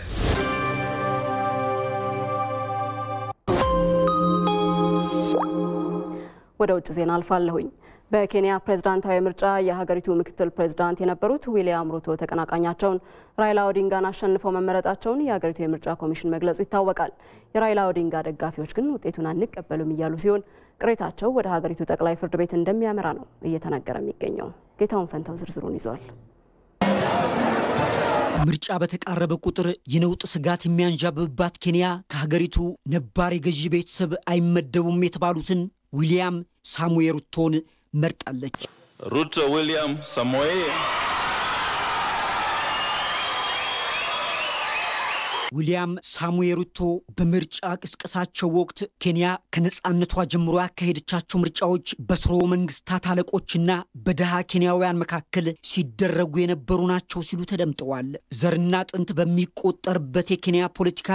ወደ ውጭ ዜና አልፋለሁኝ። በኬንያ ፕሬዝዳንታዊ ምርጫ የሀገሪቱ ምክትል ፕሬዝዳንት የነበሩት ዊሊያም ሩቶ ተቀናቃኛቸውን ራይላ ኦዲንጋን አሸንፈው መመረጣቸውን የሀገሪቱ የምርጫ ኮሚሽን መግለጹ ይታወቃል። የራይላ ኦዲንጋ ደጋፊዎች ግን ውጤቱን አንቀበሉም እያሉ ሲሆን ቅሬታቸው ወደ ሀገሪቱ ጠቅላይ ፍርድ ቤት እንደሚያመራ ነው እየተነገረ የሚገኘው። ጌታውን ፈንተው ዝርዝሩን ይዟል። ምርጫ በተቃረበ ቁጥር የነውጥ ስጋት የሚያንዣብብባት ኬንያ ከሀገሪቱ ነባር የገዢ ቤተሰብ አይመደቡም የተባሉትን ዊልያም ሳሙኤ ሩቶን መርጣለች። ሩቶ ዊልያም ሳሙኤ ዊልያም ሳሙኤ ሩቶ በምርጫ ቅስቀሳቸው ወቅት ኬንያ ከነፃነቷ ጀምሮ ያካሄደቻቸው ምርጫዎች በስሮ መንግስታት አለቆችና በድሃ ኬንያውያን መካከል ሲደረጉ የነበሩ ናቸው ሲሉ ተደምጠዋል። ዘርና ጥንት በሚቆጠርበት የኬንያ ፖለቲካ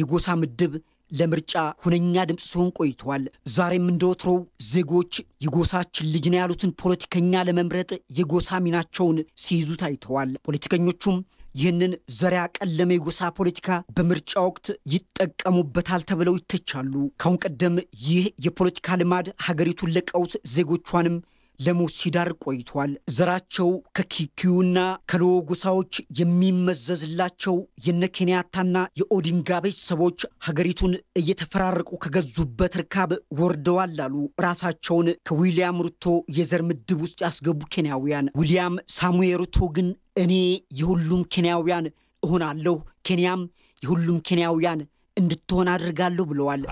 የጎሳ ምድብ ለምርጫ ሁነኛ ድምፅ ሲሆን ቆይተዋል። ዛሬም እንደወትሮው ዜጎች የጎሳችን ልጅ ነው ያሉትን ፖለቲከኛ ለመምረጥ የጎሳ ሚናቸውን ሲይዙ ታይተዋል። ፖለቲከኞቹም ይህንን ዘሪያ ቀለመ የጎሳ ፖለቲካ በምርጫ ወቅት ይጠቀሙበታል ተብለው ይተቻሉ። ካሁን ቀደም ይህ የፖለቲካ ልማድ ሀገሪቱን ለቀውስ ዜጎቿንም ለሞት ሲዳር ቆይቷል። ዘራቸው ከኪኪዩና ከሎጉሳዎች የሚመዘዝላቸው የነ ኬንያታና የኦዲንጋ ቤተሰቦች ሀገሪቱን እየተፈራረቁ ከገዙበት ርካብ ወርደዋል አሉ ራሳቸውን ከዊሊያም ሩቶ የዘር ምድብ ውስጥ ያስገቡ ኬንያውያን። ዊሊያም ሳሙኤል ሩቶ ግን እኔ የሁሉም ኬንያውያን እሆናለሁ፣ ኬንያም የሁሉም ኬንያውያን እንድትሆን አድርጋለሁ ብለዋል።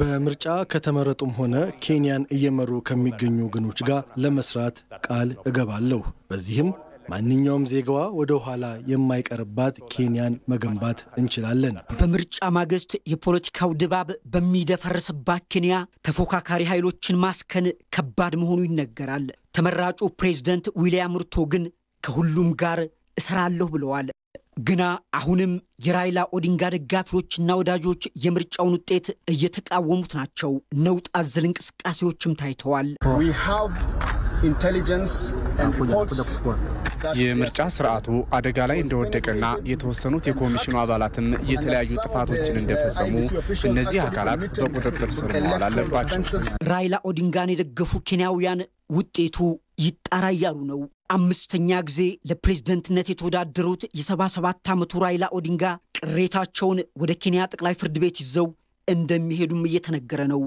በምርጫ ከተመረጡም ሆነ ኬንያን እየመሩ ከሚገኙ ወገኖች ጋር ለመስራት ቃል እገባለሁ። በዚህም ማንኛውም ዜጋዋ ወደ ኋላ የማይቀርባት ኬንያን መገንባት እንችላለን። በምርጫ ማግስት የፖለቲካው ድባብ በሚደፈርስባት ኬንያ ተፎካካሪ ኃይሎችን ማስከን ከባድ መሆኑ ይነገራል። ተመራጩ ፕሬዝደንት ዊልያም ሩቶ ግን ከሁሉም ጋር እሰራለሁ ብለዋል። ግና አሁንም የራይላ ኦዲንጋ ደጋፊዎችና ወዳጆች የምርጫውን ውጤት እየተቃወሙት ናቸው። ነውጥ አዘል እንቅስቃሴዎችም ታይተዋል። የምርጫ ስርዓቱ አደጋ ላይ እንደወደቀና የተወሰኑት የኮሚሽኑ አባላትም የተለያዩ ጥፋቶችን እንደፈጸሙ እነዚህ አካላት በቁጥጥር ስር መዋል አለባቸው። ራይላ ኦዲንጋን የደገፉ ኬንያውያን ውጤቱ ይጣራ እያሉ ነው። አምስተኛ ጊዜ ለፕሬዝደንትነት የተወዳደሩት የ77 ዓመቱ ራይላ ኦዲንጋ ቅሬታቸውን ወደ ኬንያ ጠቅላይ ፍርድ ቤት ይዘው እንደሚሄዱም እየተነገረ ነው።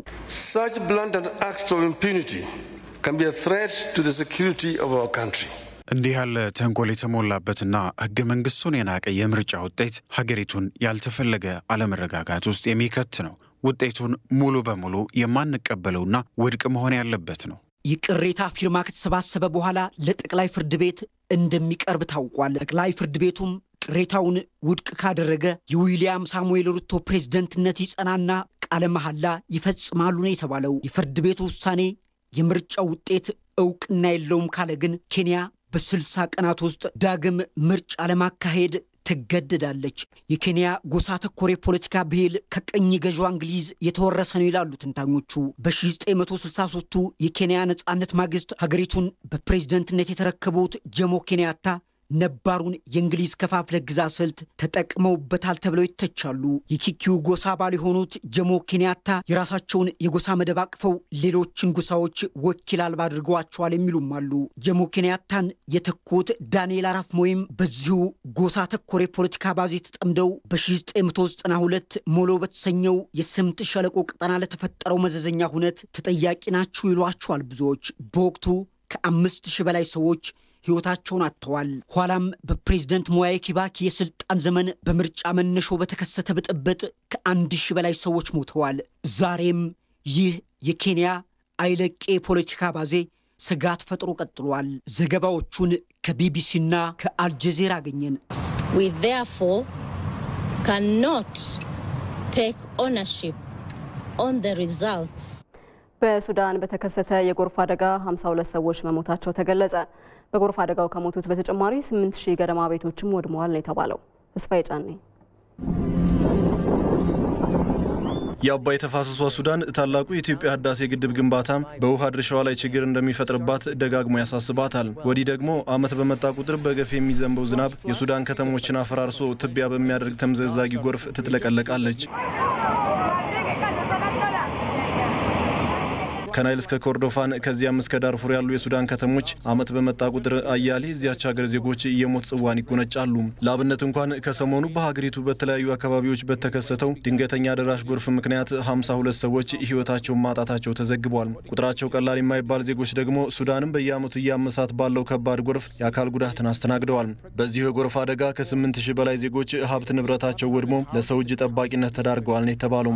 እንዲህ ያለ ተንኮል የተሞላበትና ህገ መንግስቱን የናቀ የምርጫ ውጤት ሀገሪቱን ያልተፈለገ አለመረጋጋት ውስጥ የሚከት ነው። ውጤቱን ሙሉ በሙሉ የማንቀበለውና ውድቅ መሆን ያለበት ነው። የቅሬታ ፊርማ ከተሰባሰበ በኋላ ለጠቅላይ ፍርድ ቤት እንደሚቀርብ ታውቋል። ጠቅላይ ፍርድ ቤቱም ቅሬታውን ውድቅ ካደረገ የዊልያም ሳሙኤል ሩቶ ፕሬዝደንትነት ይጸናና ቃለ መሐላ ይፈጽማሉ ነው የተባለው። የፍርድ ቤቱ ውሳኔ የምርጫው ውጤት እውቅና የለውም ካለ ግን ኬንያ በስልሳ ቀናት ውስጥ ዳግም ምርጫ ለማካሄድ ትገደዳለች። የኬንያ ጎሳ ተኮር የፖለቲካ ብሄል ከቀኝ ገዢዋ እንግሊዝ የተወረሰ ነው ይላሉ ትንታኞቹ በ በ1963ቱ የኬንያ ነጻነት ማግስት ሀገሪቱን በፕሬዝደንትነት የተረከቡት ጀሞ ኬንያታ ነባሩን የእንግሊዝ ከፋፍለ ግዛ ስልት ተጠቅመውበታል ተብለው ይተቻሉ። የኪኪው ጎሳ አባል የሆኑት ጀሞ ኬንያታ የራሳቸውን የጎሳ መደብ አቅፈው ሌሎችን ጎሳዎች ወኪል አልባ አድርገዋቸዋል የሚሉም አሉ። ጀሞ ኬንያታን የተኩት ዳንኤል አራፍ ሞይም በዚሁ ጎሳ ተኮር የፖለቲካ ባዜ ተጠምደው በ1992 ሞሎ በተሰኘው የስምጥ ሸለቆ ቀጠና ለተፈጠረው መዘዘኛ ሁነት ተጠያቂ ናችሁ ይሏቸዋል ብዙዎች። በወቅቱ ከአምስት ሺህ በላይ ሰዎች ሕይወታቸውን አጥተዋል። ኋላም በፕሬዝደንት ሞያይ ኪባኪ የስልጣን ዘመን በምርጫ መነሾ በተከሰተ ብጥብጥ ከአንድ ሺህ በላይ ሰዎች ሞተዋል። ዛሬም ይህ የኬንያ አይለቄ የፖለቲካ ባዜ ስጋት ፈጥሮ ቀጥሏል። ዘገባዎቹን ከቢቢሲና ከአልጀዚራ አገኘን። We therefore cannot take በሱዳን በተከሰተ የጎርፍ አደጋ 52 ሰዎች መሞታቸው ተገለጸ። በጎርፍ አደጋው ከሞቱት በተጨማሪ 8000 ገደማ ቤቶችም ወድመዋል ነው የተባለው። ተስፋዬ ጫኔ። የአባይ ተፋሰሷ ሱዳን ታላቁ የኢትዮጵያ ህዳሴ ግድብ ግንባታ በውሃ ድርሻዋ ላይ ችግር እንደሚፈጥርባት ደጋግሞ ያሳስባታል። ወዲህ ደግሞ ዓመት በመጣ ቁጥር በገፍ የሚዘንበው ዝናብ የሱዳን ከተሞችን አፈራርሶ ትቢያ በሚያደርግ ተምዘዛጊ ጎርፍ ትጥለቀለቃለች። ከናይል እስከ ኮርዶፋን ከዚያም እስከ ዳርፉር ያሉ የሱዳን ከተሞች አመት በመጣ ቁጥር አያሌ እዚያች ሀገር ዜጎች የሞት ጽዋን ይጎነጫሉ። ለአብነት እንኳን ከሰሞኑ በሀገሪቱ በተለያዩ አካባቢዎች በተከሰተው ድንገተኛ ደራሽ ጎርፍ ምክንያት 52 ሰዎች ህይወታቸውን ማጣታቸው ተዘግቧል። ቁጥራቸው ቀላል የማይባል ዜጎች ደግሞ ሱዳንም በየአመቱ እያመሳት ባለው ከባድ ጎርፍ የአካል ጉዳትን አስተናግደዋል። በዚሁ የጎርፍ አደጋ ከ8 ሺህ በላይ ዜጎች ሀብት ንብረታቸው ወድሞ ለሰው እጅ ጠባቂነት ተዳርገዋል ነው የተባለው።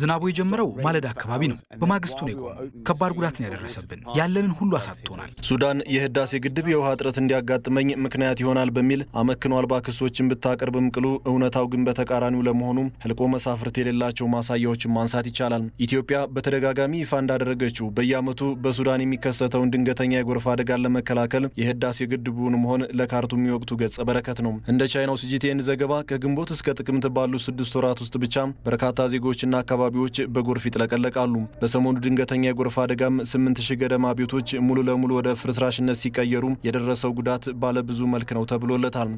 ዝናቡ የጀመረው ማለዳ አካባቢ ነው። በማግስቱ ነው የቆመው። ከባድ ጉዳትን ያደረሰብን ያለንን ሁሉ አሳጥቶናል። ሱዳን የህዳሴ ግድብ የውሃ እጥረት እንዲያጋጥመኝ ምክንያት ይሆናል በሚል አመክኖ አልባ ክሶችን ብታቀርብም ቅሉ እውነታው ግን በተቃራኒው ለመሆኑ ህልቆ መሳፍርት የሌላቸው ማሳያዎችን ማንሳት ይቻላል። ኢትዮጵያ በተደጋጋሚ ይፋ እንዳደረገችው በየአመቱ በሱዳን የሚከሰተውን ድንገተኛ የጎርፍ አደጋን ለመከላከል የህዳሴ ግድቡን መሆን ለካርቱም የሚወቅቱ ገጸ በረከት ነው። እንደ ቻይናው ሲጂቲኤን ዘገባ ከግንቦት እስከ ጥቅምት ባሉት ስድስት ወራት ውስጥ ብቻ በርካታ ዜጎችና አካባቢዎች በጎርፍ ይጥለቀለቃሉ። በሰሞኑ ድንገተኛ የጎርፍ አደጋም ስምንት ሺህ ገደማ ቤቶች ሙሉ ለሙሉ ወደ ፍርስራሽነት ሲቀየሩ የደረሰው ጉዳት ባለብዙ መልክ ነው ተብሎለታል።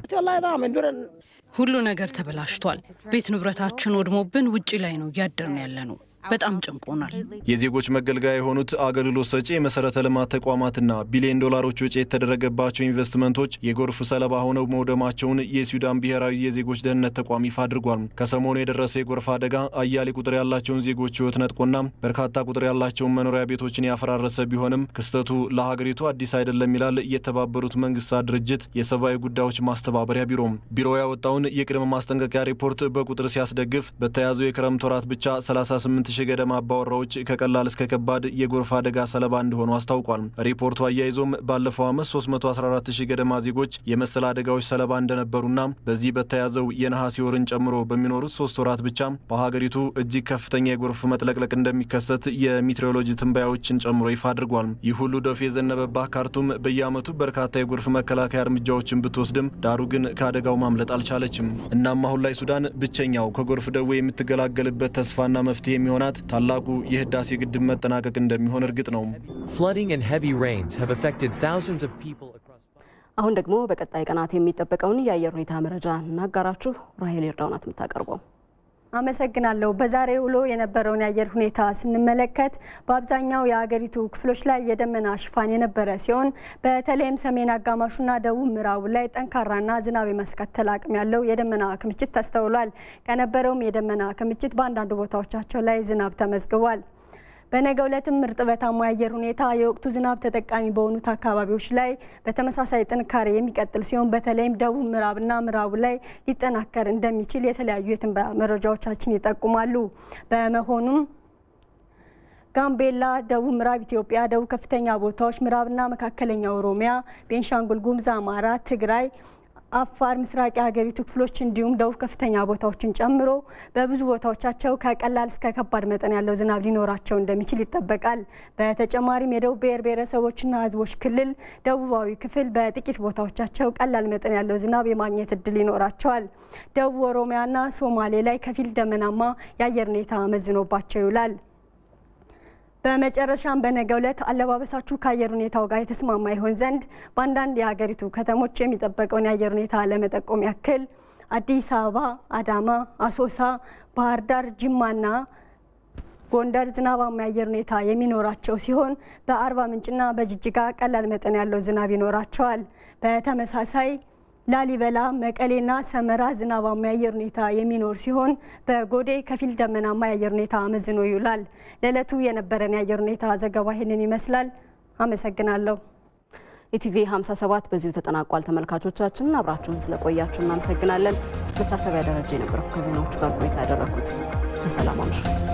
ሁሉ ነገር ተበላሽቷል። ቤት ንብረታችን ወድሞብን ውጪ ላይ ነው እያደርን ያለ ነው። በጣም ጨንቆናል። የዜጎች መገልገያ የሆኑት አገልግሎት ሰጪ የመሰረተ ልማት ተቋማትና ቢሊዮን ዶላሮች ወጪ የተደረገባቸው ኢንቨስትመንቶች የጎርፍ ሰለባ ሆነው መውደማቸውን የሱዳን ብሔራዊ የዜጎች ደህንነት ተቋም ይፋ አድርጓል። ከሰሞኑ የደረሰ የጎርፍ አደጋ አያሌ ቁጥር ያላቸውን ዜጎች ሕይወት ነጥቆና በርካታ ቁጥር ያላቸውን መኖሪያ ቤቶችን ያፈራረሰ ቢሆንም ክስተቱ ለሀገሪቱ አዲስ አይደለም ይላል የተባበሩት መንግስታት ድርጅት የሰብአዊ ጉዳዮች ማስተባበሪያ ቢሮ። ቢሮ ያወጣውን የቅድመ ማስጠንቀቂያ ሪፖርት በቁጥር ሲያስደግፍ በተያዘው የክረምት ወራት ብቻ 38 ሺህ ገደማ አባወራዎች ከቀላል እስከ ከባድ የጎርፍ አደጋ ሰለባ እንደሆኑ አስታውቋል። ሪፖርቱ አያይዞም ባለፈው ዓመት 314 ሺህ ገደማ ዜጎች የመሰል አደጋዎች ሰለባ እንደነበሩና በዚህ በተያዘው የነሐሴ ወርን ጨምሮ በሚኖሩት ሶስት ወራት ብቻ በሀገሪቱ እጅግ ከፍተኛ የጎርፍ መጥለቅለቅ እንደሚከሰት የሚትሮሎጂ ትንባያዎችን ጨምሮ ይፋ አድርጓል። ይህ ሁሉ ዶፍ የዘነበባት ካርቱም በየዓመቱ በርካታ የጎርፍ መከላከያ እርምጃዎችን ብትወስድም ዳሩ ግን ከአደጋው ማምለጥ አልቻለችም። እናም አሁን ላይ ሱዳን ብቸኛው ከጎርፍ ደዌ የምትገላገልበት ተስፋና መፍትሄ የሚሆን ቀናት ታላቁ የህዳሴ ግድብ መጠናቀቅ እንደሚሆን እርግጥ ነው። አሁን ደግሞ በቀጣይ ቀናት የሚጠበቀውን የአየር ሁኔታ መረጃ እናጋራችሁ። ራሄል ይርዳውናት የምታቀርበው አመሰግናለሁ። በዛሬ ውሎ የነበረውን የአየር ሁኔታ ስንመለከት በአብዛኛው የአገሪቱ ክፍሎች ላይ የደመና ሽፋን የነበረ ሲሆን በተለይም ሰሜን አጋማሹና ደቡብ ምዕራቡ ላይ ጠንካራና ዝናብ የማስከተል አቅም ያለው የደመና ክምችት ተስተውሏል። ከነበረውም የደመና ክምችት በአንዳንድ ቦታዎቻቸው ላይ ዝናብ ተመዝግቧል። በነገ ዕለትም እርጥበታማ የአየር ሁኔታ የወቅቱ ዝናብ ተጠቃሚ በሆኑት አካባቢዎች ላይ በተመሳሳይ ጥንካሬ የሚቀጥል ሲሆን በተለይም ደቡብ ምዕራብና ምዕራቡ ላይ ሊጠናከር እንደሚችል የተለያዩ የትንበያ መረጃዎቻችን ይጠቁማሉ። በመሆኑም ጋምቤላ፣ ደቡብ ምዕራብ ኢትዮጵያ፣ ደቡብ ከፍተኛ ቦታዎች፣ ምዕራብና መካከለኛ ኦሮሚያ፣ ቤንሻንጉል ጉሙዝ፣ አማራ፣ ትግራይ አፋር፣ ምስራቅ የሀገሪቱ ክፍሎች እንዲሁም ደቡብ ከፍተኛ ቦታዎችን ጨምሮ በብዙ ቦታዎቻቸው ከቀላል እስከ ከባድ መጠን ያለው ዝናብ ሊኖራቸው እንደሚችል ይጠበቃል። በተጨማሪም የደቡብ ብሔር ብሔረሰቦችና ሕዝቦች ክልል ደቡባዊ ክፍል በጥቂት ቦታዎቻቸው ቀላል መጠን ያለው ዝናብ የማግኘት እድል ይኖራቸዋል። ደቡብ ኦሮሚያና ሶማሌ ላይ ከፊል ደመናማ የአየር ሁኔታ መዝኖባቸው ይውላል። በመጨረሻም በነገው ዕለት አለባበሳችሁ ከአየር ሁኔታው ጋር የተስማማ ይሆን ዘንድ በአንዳንድ የሀገሪቱ ከተሞች የሚጠበቀውን የአየር ሁኔታ ለመጠቆም ያክል አዲስ አበባ፣ አዳማ፣ አሶሳ፣ ባህር ዳር፣ ጅማና ጎንደር ዝናባማ የአየር ሁኔታ የሚኖራቸው ሲሆን በአርባ ምንጭና በጅጅጋ ቀላል መጠን ያለው ዝናብ ይኖራቸዋል። በተመሳሳይ ላሊበላ፣ መቀሌና ሰመራ ዝናባማ የአየር ሁኔታ የሚኖር ሲሆን በጎዴ ከፊል ደመናማ የአየር ሁኔታ አመዝኖ ይውላል። ለዕለቱ የነበረን የአየር ሁኔታ ዘገባ ይህንን ይመስላል። አመሰግናለሁ። ኢቲቪ 57 በዚሁ ተጠናቋል። ተመልካቾቻችንን አብራችሁን ስለቆያችሁ እናመሰግናለን። መታሰቢያ ደረጃ የነበረው ከዜናዎቹ ጋር ቆይታ ያደረኩት በሰላም አምሹ።